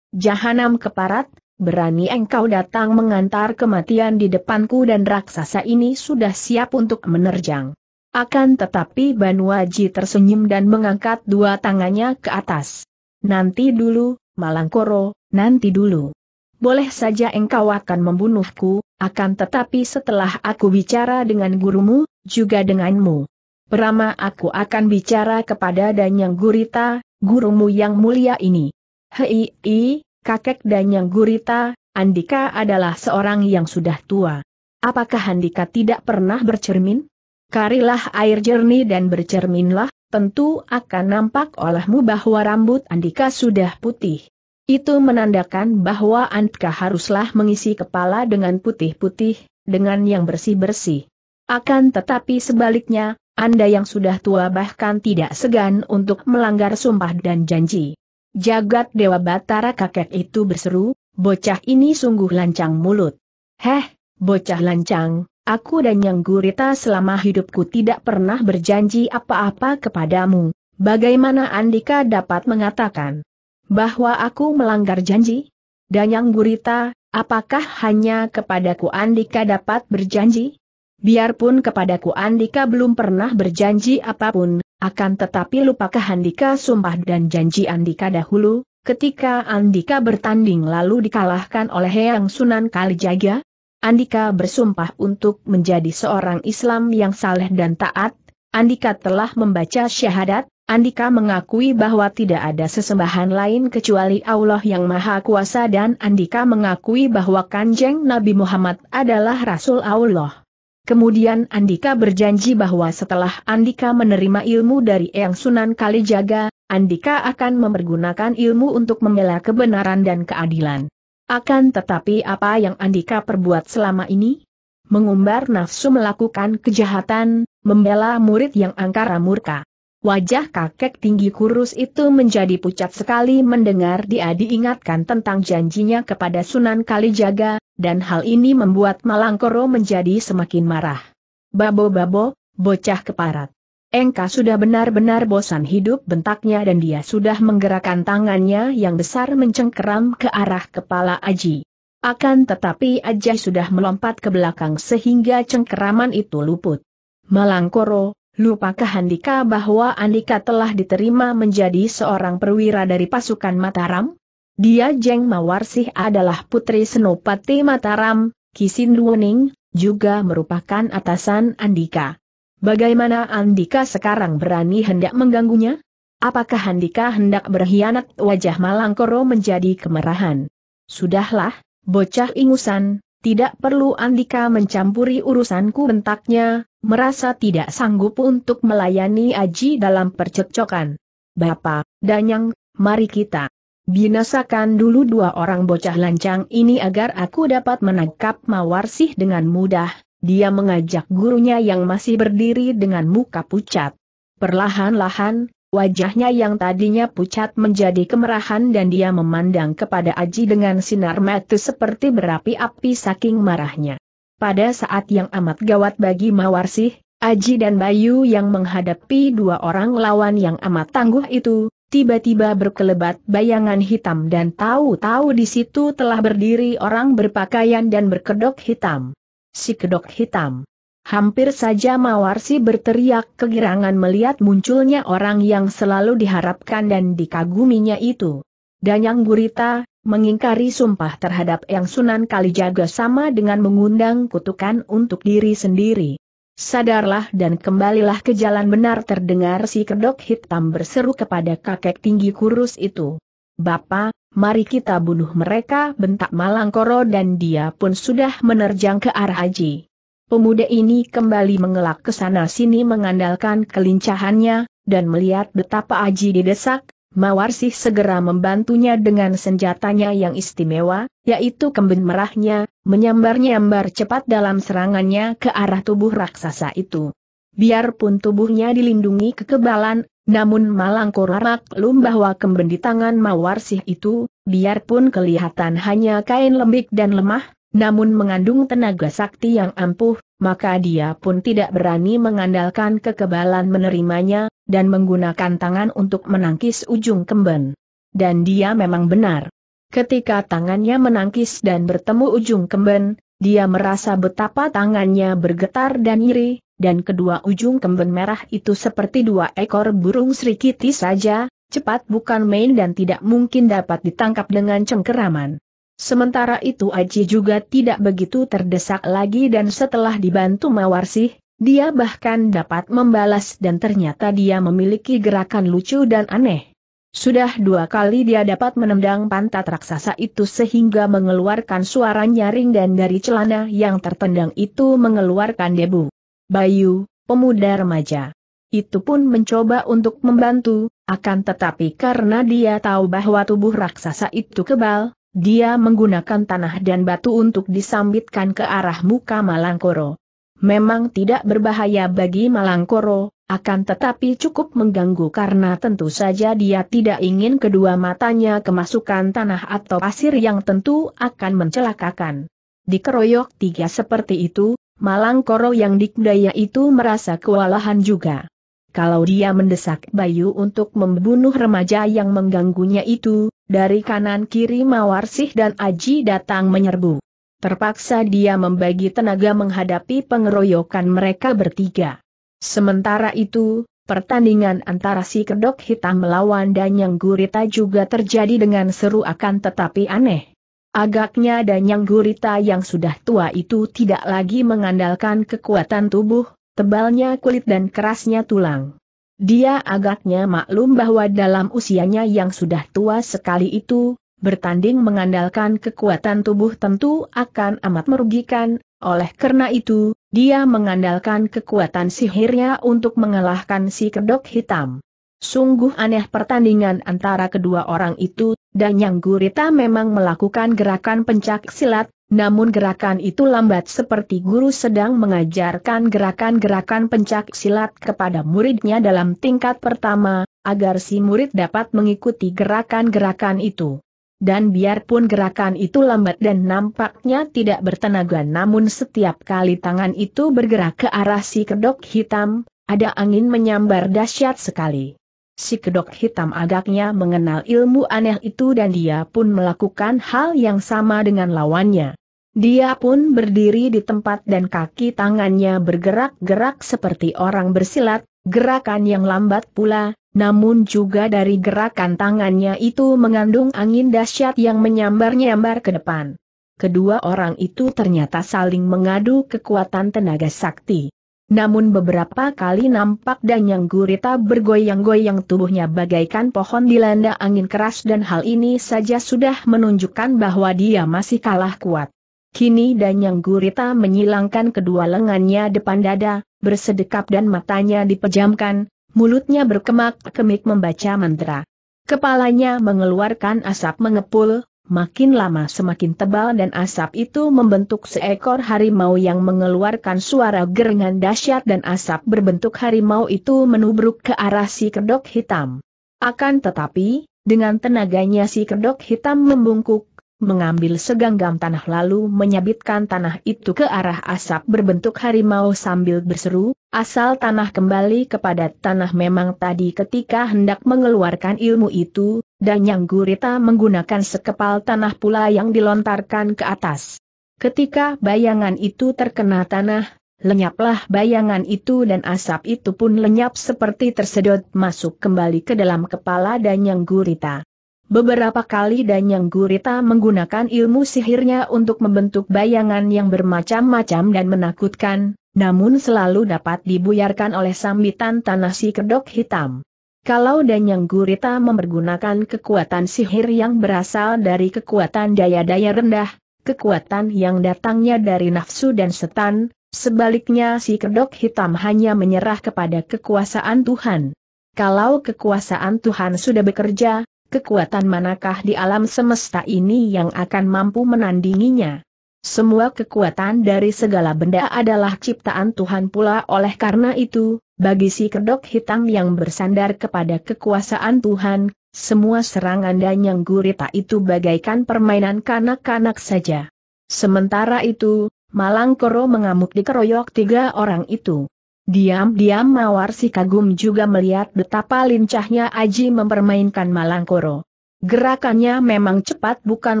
Jahanam keparat, berani engkau datang mengantar kematian di depanku dan raksasa ini sudah siap untuk menerjang. Akan tetapi Banwaji tersenyum dan mengangkat dua tangannya ke atas. Nanti dulu, Malangkoro, nanti dulu. Boleh saja engkau akan membunuhku, akan tetapi setelah aku bicara dengan gurumu, juga denganmu. Perama aku akan bicara kepada Danyang Gurita, gurumu yang mulia ini. Hei, i, kakek dan yang gurita, Andika adalah seorang yang sudah tua. Apakah Andika tidak pernah bercermin? Karilah air jernih dan bercerminlah, tentu akan nampak olehmu bahwa rambut Andika sudah putih. Itu menandakan bahwa Andika haruslah mengisi kepala dengan putih-putih, dengan yang bersih-bersih. Akan tetapi sebaliknya, Anda yang sudah tua bahkan tidak segan untuk melanggar sumpah dan janji. Jagat Dewa Batara kakek itu berseru, bocah ini sungguh lancang mulut. Heh, bocah lancang, aku dan Yang Gurita selama hidupku tidak pernah berjanji apa-apa kepadamu. Bagaimana Andika dapat mengatakan bahwa aku melanggar janji? Dan Yang Gurita, apakah hanya kepadaku Andika dapat berjanji? Biarpun kepadaku Andika belum pernah berjanji apapun, akan tetapi lupakah Andika sumpah dan janji Andika dahulu, ketika Andika bertanding lalu dikalahkan oleh Heang Sunan Kalijaga? Andika bersumpah untuk menjadi seorang Islam yang saleh dan taat, Andika telah membaca syahadat, Andika mengakui bahwa tidak ada sesembahan lain kecuali Allah yang Maha Kuasa dan Andika mengakui bahwa Kanjeng Nabi Muhammad adalah Rasul Allah. Kemudian Andika berjanji bahwa setelah Andika menerima ilmu dari Eyang Sunan Kalijaga, Andika akan mempergunakan ilmu untuk membela kebenaran dan keadilan. Akan tetapi apa yang Andika perbuat selama ini? Mengumbar nafsu melakukan kejahatan, membela murid yang angkara murka. Wajah kakek tinggi kurus itu menjadi pucat sekali mendengar dia diingatkan tentang janjinya kepada Sunan Kalijaga, dan hal ini membuat Malangkoro menjadi semakin marah. Babo-babo, bocah keparat. Engka sudah benar-benar bosan hidup bentaknya dan dia sudah menggerakkan tangannya yang besar mencengkeram ke arah kepala Aji. Akan tetapi Aji sudah melompat ke belakang sehingga cengkeraman itu luput. Malangkoro, lupakah Andika bahwa Andika telah diterima menjadi seorang perwira dari pasukan Mataram? Dia Jeng Mawarsih adalah putri Senopati Mataram, Kisin Luoning, juga merupakan atasan Andika. Bagaimana Andika sekarang berani hendak mengganggunya? Apakah Andika hendak berkhianat wajah Malangkoro menjadi kemerahan? Sudahlah, bocah ingusan, tidak perlu Andika mencampuri urusanku bentaknya, merasa tidak sanggup untuk melayani Aji dalam percekcokan. Bapak, Danyang, mari kita. Binasakan dulu dua orang bocah lancang ini agar aku dapat menangkap Mawarsih dengan mudah, dia mengajak gurunya yang masih berdiri dengan muka pucat. Perlahan-lahan, wajahnya yang tadinya pucat menjadi kemerahan dan dia memandang kepada Aji dengan sinar mata seperti berapi-api saking marahnya. Pada saat yang amat gawat bagi Mawarsih, Aji dan Bayu yang menghadapi dua orang lawan yang amat tangguh itu, tiba-tiba berkelebat bayangan hitam dan tahu-tahu di situ telah berdiri orang berpakaian dan berkedok hitam. Si kedok hitam. Hampir saja Mawarsi berteriak kegirangan melihat munculnya orang yang selalu diharapkan dan dikaguminya itu. Dan yang Gurita, mengingkari sumpah terhadap Yang Sunan Kalijaga sama dengan mengundang kutukan untuk diri sendiri. Sadarlah dan kembalilah ke jalan benar terdengar si kedok hitam berseru kepada kakek tinggi kurus itu. Bapak, mari kita bunuh mereka bentak Malangkoro dan dia pun sudah menerjang ke arah Aji. Pemuda ini kembali mengelak ke sana sini mengandalkan kelincahannya, dan melihat betapa Aji didesak, Mawarsih segera membantunya dengan senjatanya yang istimewa, yaitu kemben merahnya, menyambar-nyambar cepat dalam serangannya ke arah tubuh raksasa itu. Biarpun tubuhnya dilindungi kekebalan, namun Malangkora maklum bahwa kemben di tangan Mawarsih itu, biarpun kelihatan hanya kain lembik dan lemah, namun mengandung tenaga sakti yang ampuh, maka dia pun tidak berani mengandalkan kekebalan menerimanya, dan menggunakan tangan untuk menangkis ujung kemben. Dan dia memang benar. Ketika tangannya menangkis dan bertemu ujung kemben, dia merasa betapa tangannya bergetar dan nyeri, dan kedua ujung kemben merah itu seperti dua ekor burung serikiti saja, cepat bukan main dan tidak mungkin dapat ditangkap dengan cengkeraman. Sementara itu Aji juga tidak begitu terdesak lagi dan setelah dibantu Mawarsih, dia bahkan dapat membalas dan ternyata dia memiliki gerakan lucu dan aneh. Sudah dua kali dia dapat menendang pantat raksasa itu sehingga mengeluarkan suara nyaring dan dari celana yang tertendang itu mengeluarkan debu. Bayu, pemuda remaja. Itu pun mencoba untuk membantu, akan tetapi karena dia tahu bahwa tubuh raksasa itu kebal, dia menggunakan tanah dan batu untuk disambitkan ke arah muka Malangkoro. Memang tidak berbahaya bagi Malangkoro, akan tetapi cukup mengganggu karena tentu saja dia tidak ingin kedua matanya kemasukan tanah atau pasir yang tentu akan mencelakakan. Dikeroyok tiga seperti itu, Malangkoro yang dikdaya itu merasa kewalahan juga kalau dia mendesak Bayu untuk membunuh remaja yang mengganggunya itu, dari kanan kiri Mawarsih dan Aji datang menyerbu. Terpaksa dia membagi tenaga menghadapi pengeroyokan mereka bertiga. Sementara itu, pertandingan antara si kedok hitam melawan Danyang Gurita juga terjadi dengan seru akan tetapi aneh. Agaknya Danyang Gurita yang sudah tua itu tidak lagi mengandalkan kekuatan tubuh, tebalnya kulit dan kerasnya tulang. Dia agaknya maklum bahwa dalam usianya yang sudah tua sekali itu, bertanding mengandalkan kekuatan tubuh tentu akan amat merugikan, oleh karena itu, dia mengandalkan kekuatan sihirnya untuk mengalahkan si kedok hitam. Sungguh aneh pertandingan antara kedua orang itu, dan Yang Gurita memang melakukan gerakan pencak silat, namun gerakan itu lambat seperti guru sedang mengajarkan gerakan-gerakan pencak silat kepada muridnya dalam tingkat pertama, agar si murid dapat mengikuti gerakan-gerakan itu. Dan biarpun gerakan itu lambat dan nampaknya tidak bertenaga namun setiap kali tangan itu bergerak ke arah si kedok hitam, ada angin menyambar dahsyat sekali. Si kedok hitam agaknya mengenal ilmu aneh itu dan dia pun melakukan hal yang sama dengan lawannya. Dia pun berdiri di tempat dan kaki tangannya bergerak-gerak seperti orang bersilat, gerakan yang lambat pula, namun juga dari gerakan tangannya itu mengandung angin dahsyat yang menyambar-nyambar ke depan. Kedua orang itu ternyata saling mengadu kekuatan tenaga sakti. Namun beberapa kali nampak Danyang Gurita bergoyang-goyang tubuhnya bagaikan pohon dilanda angin keras dan hal ini saja sudah menunjukkan bahwa dia masih kalah kuat. Kini Danyang Gurita menyilangkan kedua lengannya depan dada, bersedekap dan matanya dipejamkan, mulutnya berkemak-kemik membaca mantra. Kepalanya mengeluarkan asap mengepul, Makin lama semakin tebal dan asap itu membentuk seekor harimau yang mengeluarkan suara gerengan dahsyat dan asap berbentuk harimau itu menubruk ke arah si kedok hitam. Akan tetapi, dengan tenaganya si kedok hitam membungkuk, mengambil segenggam tanah lalu menyabitkan tanah itu ke arah asap berbentuk harimau sambil berseru, asal tanah kembali kepada tanah memang tadi ketika hendak mengeluarkan ilmu itu, dan yang gurita menggunakan sekepal tanah pula yang dilontarkan ke atas. Ketika bayangan itu terkena tanah, lenyaplah bayangan itu dan asap itu pun lenyap seperti tersedot masuk kembali ke dalam kepala dan yang gurita. Beberapa kali Danyang Gurita menggunakan ilmu sihirnya untuk membentuk bayangan yang bermacam-macam dan menakutkan, namun selalu dapat dibuyarkan oleh sambitan tanah si kedok hitam. Kalau Danyang Gurita mempergunakan kekuatan sihir yang berasal dari kekuatan daya-daya rendah, kekuatan yang datangnya dari nafsu dan setan, sebaliknya si kedok hitam hanya menyerah kepada kekuasaan Tuhan. Kalau kekuasaan Tuhan sudah bekerja, kekuatan manakah di alam semesta ini yang akan mampu menandinginya. Semua kekuatan dari segala benda adalah ciptaan Tuhan pula oleh karena itu, bagi si kedok hitam yang bersandar kepada kekuasaan Tuhan, semua serangan dan yang gurita itu bagaikan permainan kanak-kanak saja. Sementara itu, Malangkoro mengamuk di dikeroyok tiga orang itu. Diam-diam Mawar si kagum juga melihat betapa lincahnya Aji mempermainkan Malangkoro. Gerakannya memang cepat bukan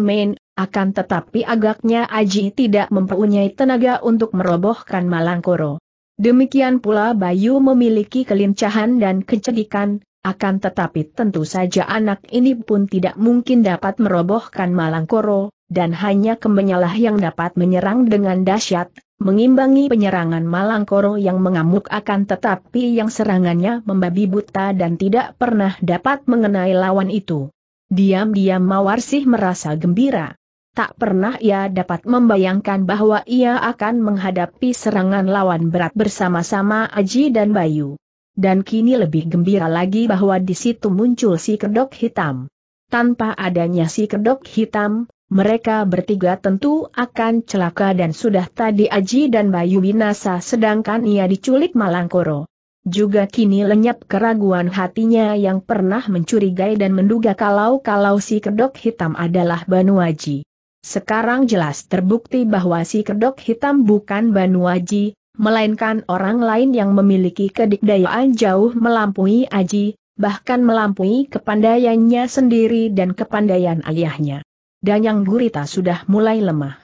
main, akan tetapi agaknya Aji tidak mempunyai tenaga untuk merobohkan Malangkoro. Demikian pula Bayu memiliki kelincahan dan kecerdikan, akan tetapi tentu saja anak ini pun tidak mungkin dapat merobohkan Malangkoro, dan hanya kemenyalah yang dapat menyerang dengan dahsyat, mengimbangi penyerangan Malangkoro yang mengamuk akan tetapi yang serangannya membabi buta dan tidak pernah dapat mengenai lawan itu. Diam-diam Mawarsih merasa gembira. Tak pernah ia dapat membayangkan bahwa ia akan menghadapi serangan lawan berat bersama-sama Aji dan Bayu. Dan kini lebih gembira lagi bahwa di situ muncul si kedok hitam. Tanpa adanya si kedok hitam, mereka bertiga tentu akan celaka dan sudah tadi Aji dan Bayu binasa sedangkan ia diculik Malangkoro. Juga kini lenyap keraguan hatinya yang pernah mencurigai dan menduga kalau-kalau si kedok hitam adalah Banu Aji. Sekarang jelas terbukti bahwa si kedok hitam bukan Banu Aji, melainkan orang lain yang memiliki kedikdayaan jauh melampaui Aji, bahkan melampaui kepandaiannya sendiri dan kepandaian ayahnya. Dan yang gurita sudah mulai lemah.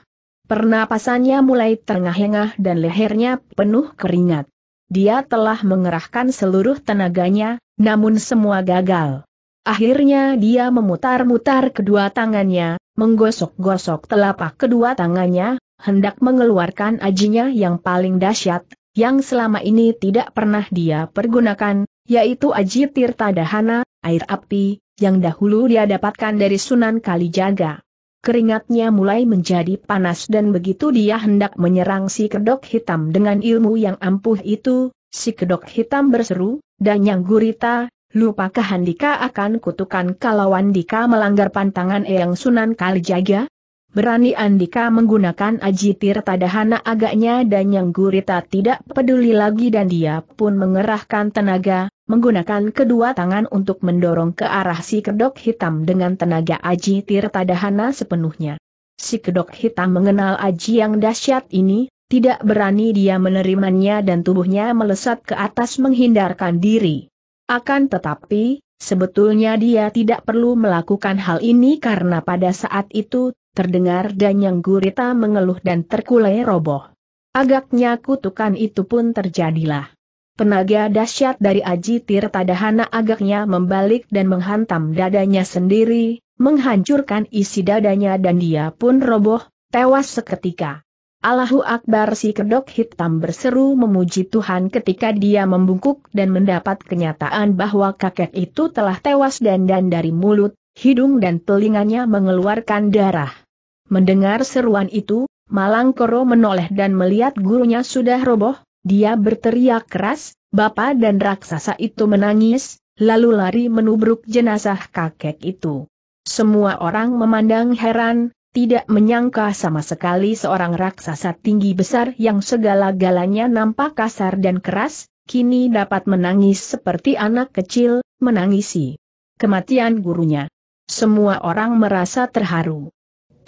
Pernapasannya mulai terengah-engah dan lehernya penuh keringat. Dia telah mengerahkan seluruh tenaganya, namun semua gagal. Akhirnya dia memutar-mutar kedua tangannya, menggosok-gosok telapak kedua tangannya, hendak mengeluarkan ajinya yang paling dahsyat, yang selama ini tidak pernah dia pergunakan, yaitu aji Tirta Dahana, air api, yang dahulu dia dapatkan dari Sunan Kalijaga. Keringatnya mulai menjadi panas dan begitu dia hendak menyerang si kedok hitam dengan ilmu yang ampuh itu, si kedok hitam berseru, dan yang gurita, lupakah Handika akan kutukan kalau Andika melanggar pantangan Eyang Sunan Kalijaga? Berani Andika menggunakan aji tirta dahana agaknya dan yang gurita tidak peduli lagi dan dia pun mengerahkan tenaga, menggunakan kedua tangan untuk mendorong ke arah si kedok hitam dengan tenaga Aji Tirta Dahana sepenuhnya. Si kedok hitam mengenal Aji yang dahsyat ini, tidak berani dia menerimanya dan tubuhnya melesat ke atas menghindarkan diri. Akan tetapi, sebetulnya dia tidak perlu melakukan hal ini karena pada saat itu, terdengar danyang gurita mengeluh dan terkulai roboh. Agaknya kutukan itu pun terjadilah. Tenaga dahsyat dari Aji Tirta Dahana agaknya membalik dan menghantam dadanya sendiri, menghancurkan isi dadanya dan dia pun roboh, tewas seketika. Allahu Akbar si kedok hitam berseru memuji Tuhan ketika dia membungkuk dan mendapat kenyataan bahwa kakek itu telah tewas dan dari mulut, hidung dan telinganya mengeluarkan darah. Mendengar seruan itu, Malangkoro menoleh dan melihat gurunya sudah roboh, dia berteriak keras, Bapak dan raksasa itu menangis, lalu lari menubruk jenazah kakek itu. Semua orang memandang heran, tidak menyangka sama sekali seorang raksasa tinggi besar yang segala-galanya nampak kasar dan keras, kini dapat menangis seperti anak kecil, menangisi kematian gurunya. Semua orang merasa terharu.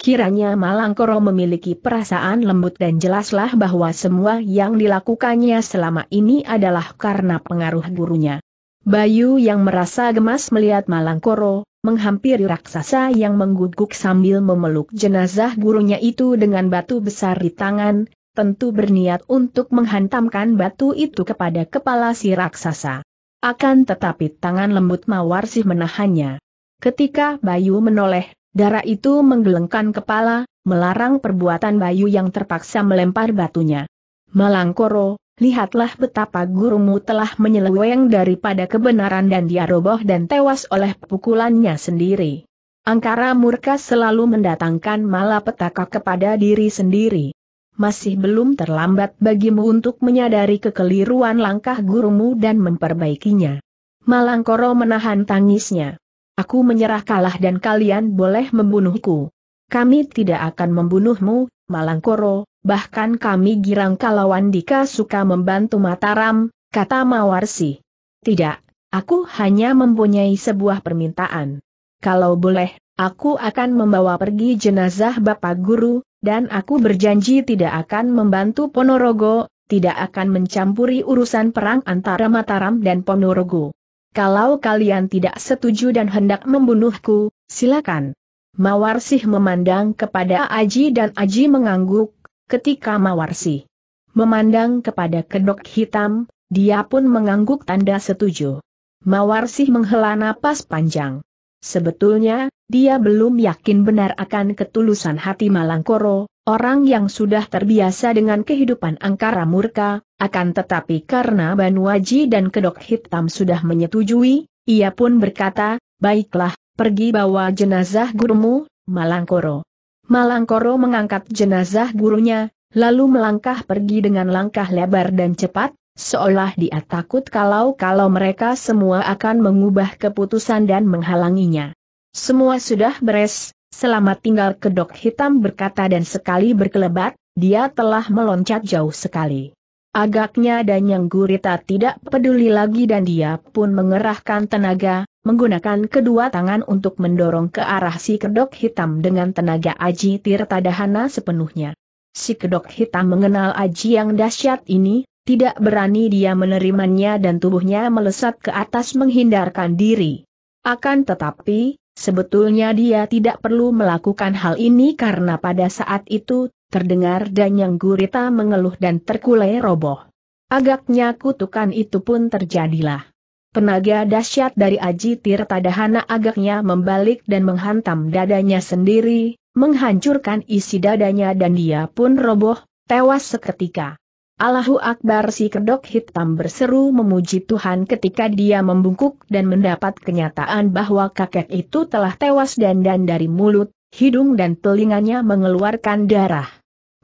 Kiranya Malangkoro memiliki perasaan lembut dan jelaslah bahwa semua yang dilakukannya selama ini adalah karena pengaruh gurunya. Bayu yang merasa gemas melihat Malangkoro, menghampiri raksasa yang mengguguk sambil memeluk jenazah gurunya itu dengan batu besar di tangan, tentu berniat untuk menghantamkan batu itu kepada kepala si raksasa. Akan tetapi tangan lembut mawar Mawarsih menahannya. Ketika Bayu menoleh, Darah itu menggelengkan kepala, melarang perbuatan Bayu yang terpaksa melempar batunya. Malangkoro, lihatlah betapa gurumu telah menyeleweng daripada kebenaran dan dia roboh dan tewas oleh pukulannya sendiri. Angkara murka selalu mendatangkan malapetaka kepada diri sendiri. Masih belum terlambat bagimu untuk menyadari kekeliruan langkah gurumu dan memperbaikinya. Malangkoro menahan tangisnya. Aku menyerah kalah dan kalian boleh membunuhku. Kami tidak akan membunuhmu, Malangkoro, bahkan kami girang kalau Wandika suka membantu Mataram, kata Mawarsi. Tidak, aku hanya mempunyai sebuah permintaan. Kalau boleh, aku akan membawa pergi jenazah Bapak Guru, dan aku berjanji tidak akan membantu Ponorogo, tidak akan mencampuri urusan perang antara Mataram dan Ponorogo kalau kalian tidak setuju dan hendak membunuhku, silakan. Mawarsih memandang kepada Aji dan Aji mengangguk, ketika Mawarsih memandang kepada kedok hitam, dia pun mengangguk tanda setuju. Mawarsih menghela napas panjang. Sebetulnya, dia belum yakin benar akan ketulusan hati Malangkoro, Orang yang sudah terbiasa dengan kehidupan angkara murka, akan tetapi karena Banuaji dan kedok hitam sudah menyetujui, ia pun berkata, baiklah, pergi bawa jenazah gurumu, Malangkoro. Malangkoro mengangkat jenazah gurunya, lalu melangkah pergi dengan langkah lebar dan cepat, seolah dia takut kalau-kalau mereka semua akan mengubah keputusan dan menghalanginya. Semua sudah beres, Selamat tinggal kedok hitam berkata dan sekali berkelebat, dia telah meloncat jauh sekali. Agaknya Danyang Gurita tidak peduli lagi dan dia pun mengerahkan tenaga, menggunakan kedua tangan untuk mendorong ke arah si kedok hitam dengan tenaga Aji Tirta Dahana sepenuhnya. Si kedok hitam mengenal Aji yang dahsyat ini, tidak berani dia menerimanya dan tubuhnya melesat ke atas menghindarkan diri. Akan tetapi, Sebetulnya dia tidak perlu melakukan hal ini karena pada saat itu, terdengar danyang gurita mengeluh dan terkulai roboh. Agaknya kutukan itu pun terjadilah. Penaga dahsyat dari Aji Tirta Dahana agaknya membalik dan menghantam dadanya sendiri, menghancurkan isi dadanya dan dia pun roboh, tewas seketika. Allahu Akbar si kedok hitam berseru memuji Tuhan ketika dia membungkuk dan mendapat kenyataan bahwa kakek itu telah tewas dan dari mulut, hidung dan telinganya mengeluarkan darah.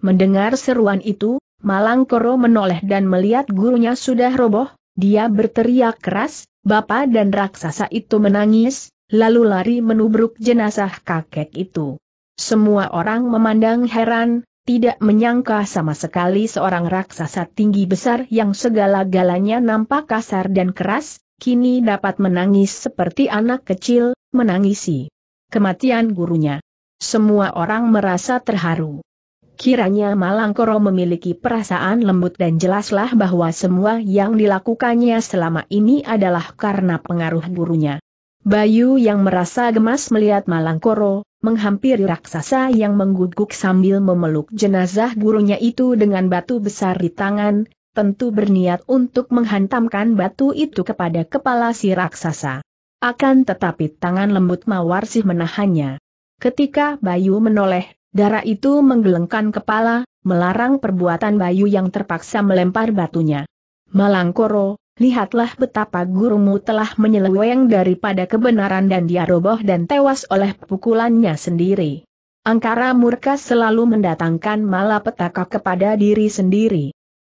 Mendengar seruan itu, Malang Koro menoleh dan melihat gurunya sudah roboh, dia berteriak keras, bapa dan raksasa itu menangis, lalu lari menubruk jenazah kakek itu. Semua orang memandang heran, tidak menyangka sama sekali seorang raksasa tinggi besar yang segala-galanya nampak kasar dan keras, kini dapat menangis seperti anak kecil, menangisi kematian gurunya. Semua orang merasa terharu. Kiranya Malangkoro memiliki perasaan lembut dan jelaslah bahwa semua yang dilakukannya selama ini adalah karena pengaruh gurunya. Bayu yang merasa gemas melihat Malangkoro, menghampiri raksasa yang mengguguk sambil memeluk jenazah gurunya itu dengan batu besar di tangan, tentu berniat untuk menghantamkan batu itu kepada kepala si raksasa. Akan tetapi tangan lembut mawar sih menahannya. Ketika Bayu menoleh, darah itu menggelengkan kepala, melarang perbuatan Bayu yang terpaksa melempar batunya. Malangkoro, lihatlah betapa gurumu telah menyeleweng daripada kebenaran dan dia roboh dan tewas oleh pukulannya sendiri. Angkara murka selalu mendatangkan malapetaka kepada diri sendiri.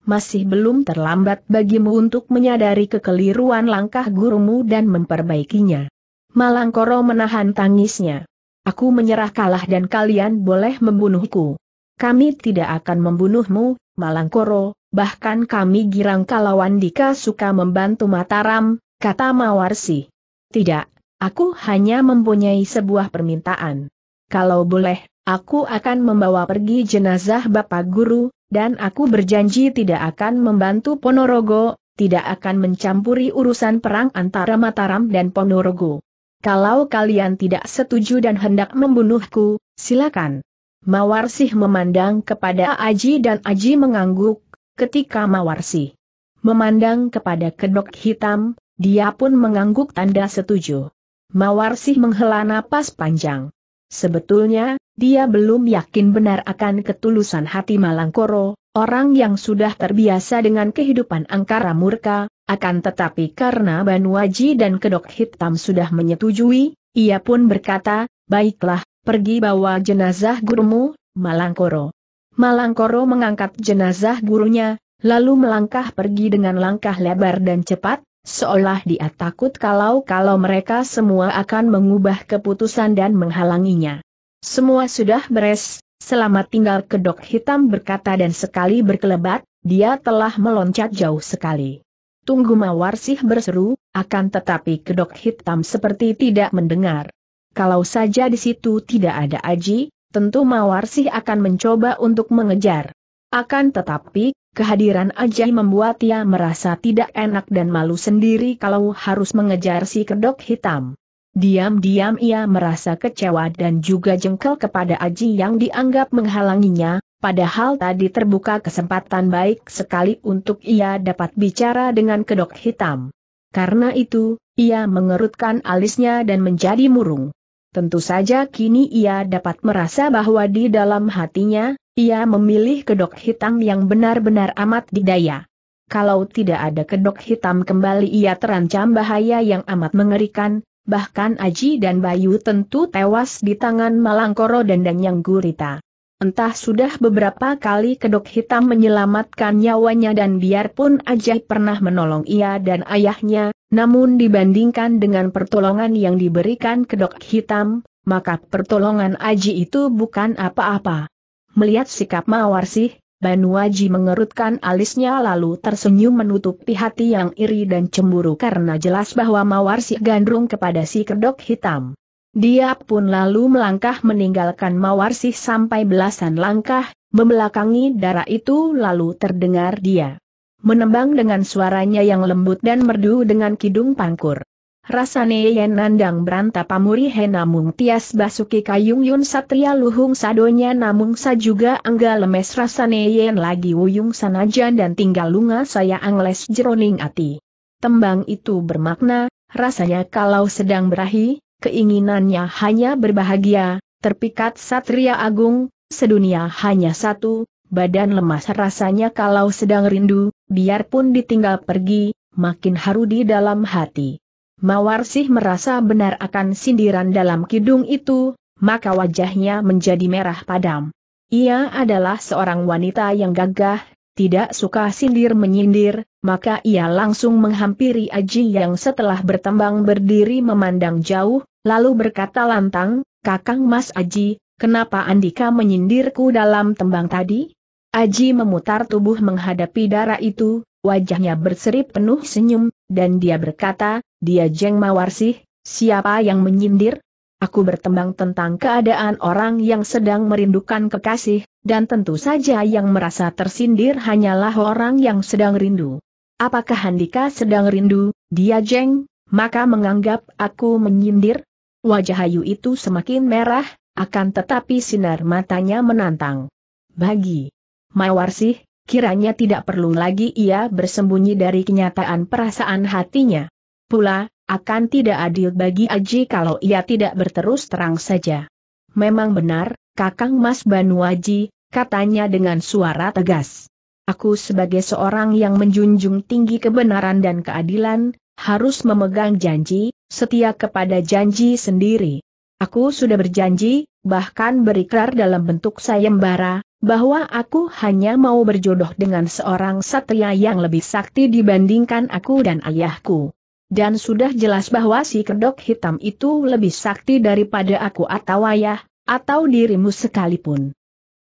Masih belum terlambat bagimu untuk menyadari kekeliruan langkah gurumu dan memperbaikinya. Malangkoro menahan tangisnya. Aku menyerah kalah dan kalian boleh membunuhku. Kami tidak akan membunuhmu, Malangkoro, bahkan kami girang kalau Andika suka membantu Mataram, kata Mawarsi. Tidak, aku hanya mempunyai sebuah permintaan. Kalau boleh, aku akan membawa pergi jenazah Bapak Guru, dan aku berjanji tidak akan membantu Ponorogo, tidak akan mencampuri urusan perang antara Mataram dan Ponorogo. Kalau kalian tidak setuju dan hendak membunuhku, silakan. Mawarsih memandang kepada Aji dan Aji mengangguk, ketika Mawarsi memandang kepada kedok hitam, dia pun mengangguk tanda setuju. Mawarsi menghela napas panjang. Sebetulnya, dia belum yakin benar akan ketulusan hati Malangkoro, orang yang sudah terbiasa dengan kehidupan angkara murka, akan tetapi karena Banwaji dan kedok hitam sudah menyetujui, ia pun berkata, baiklah, pergi bawa jenazah gurumu, Malangkoro. Malangkoro mengangkat jenazah gurunya, lalu melangkah pergi dengan langkah lebar dan cepat, seolah dia takut kalau-kalau mereka semua akan mengubah keputusan dan menghalanginya. Semua sudah beres, selamat tinggal kedok hitam berkata dan sekali berkelebat, dia telah meloncat jauh sekali. Tunggu mawar sih berseru, akan tetapi kedok hitam seperti tidak mendengar. Kalau saja di situ tidak ada Aji, tentu mawar sih akan mencoba untuk mengejar. Akan tetapi, kehadiran Aji membuat ia merasa tidak enak dan malu sendiri kalau harus mengejar si kedok hitam. Diam-diam ia merasa kecewa dan juga jengkel kepada Aji yang dianggap menghalanginya, padahal tadi terbuka kesempatan baik sekali untuk ia dapat bicara dengan kedok hitam. Karena itu, ia mengerutkan alisnya dan menjadi murung. Tentu saja kini ia dapat merasa bahwa di dalam hatinya, ia memilih kedok hitam yang benar-benar amat didaya. Kalau tidak ada kedok hitam kembali ia terancam bahaya yang amat mengerikan, bahkan Aji dan Bayu tentu tewas di tangan Malangkoro dan Danyang Gurita. Entah sudah beberapa kali kedok hitam menyelamatkan nyawanya dan biarpun Ajai pernah menolong ia dan ayahnya, namun dibandingkan dengan pertolongan yang diberikan kedok hitam, maka pertolongan Aji itu bukan apa-apa. Melihat sikap Mawar sih, Banu Aji mengerutkan alisnya lalu tersenyum menutupi hati yang iri dan cemburu karena jelas bahwa Mawar sih gandrung kepada si kedok hitam. Dia pun lalu melangkah meninggalkan Mawarsih sampai belasan langkah, membelakangi darah itu lalu terdengar dia. Menembang dengan suaranya yang lembut dan merdu dengan kidung pangkur. Rasane yen nandang beranta pamuri henamung tias basuki kayung yun satria luhung sadonya namung sa juga angga lemes rasane yen lagi wuyung sanajan dan tinggal lunga saya angles jeroning ati. Tembang itu bermakna, rasanya kalau sedang berahi, keinginannya hanya berbahagia, terpikat Satria Agung, sedunia hanya satu, badan lemas rasanya kalau sedang rindu, biarpun ditinggal pergi, makin haru di dalam hati. Mawar sih merasa benar akan sindiran dalam kidung itu, maka wajahnya menjadi merah padam. Ia adalah seorang wanita yang gagah, tidak suka sindir menyindir, maka ia langsung menghampiri Aji yang setelah bertembang berdiri memandang jauh, lalu berkata lantang, Kakang Mas Aji, kenapa Andika menyindirku dalam tembang tadi? Aji memutar tubuh menghadapi darah itu, wajahnya berseri penuh senyum, dan dia berkata, dia jeng mawarsih, siapa yang menyindir? Aku bertembang tentang keadaan orang yang sedang merindukan kekasih, dan tentu saja yang merasa tersindir hanyalah orang yang sedang rindu. Apakah Handika sedang rindu, dia jeng, maka menganggap aku menyindir? Wajah Ayu itu semakin merah, akan tetapi sinar matanya menantang. Bagi Mawarsih, kiranya tidak perlu lagi ia bersembunyi dari kenyataan perasaan hatinya. Pula, akan tidak adil bagi Aji kalau ia tidak berterus terang saja. Memang benar, Kakang Mas Banu Aji, katanya dengan suara tegas. Aku sebagai seorang yang menjunjung tinggi kebenaran dan keadilan, harus memegang janji, setia kepada janji sendiri. Aku sudah berjanji, bahkan berikrar dalam bentuk sayembara, bahwa aku hanya mau berjodoh dengan seorang satria yang lebih sakti dibandingkan aku dan ayahku. Dan sudah jelas bahwa si kedok hitam itu lebih sakti daripada aku atau ayah, atau dirimu sekalipun.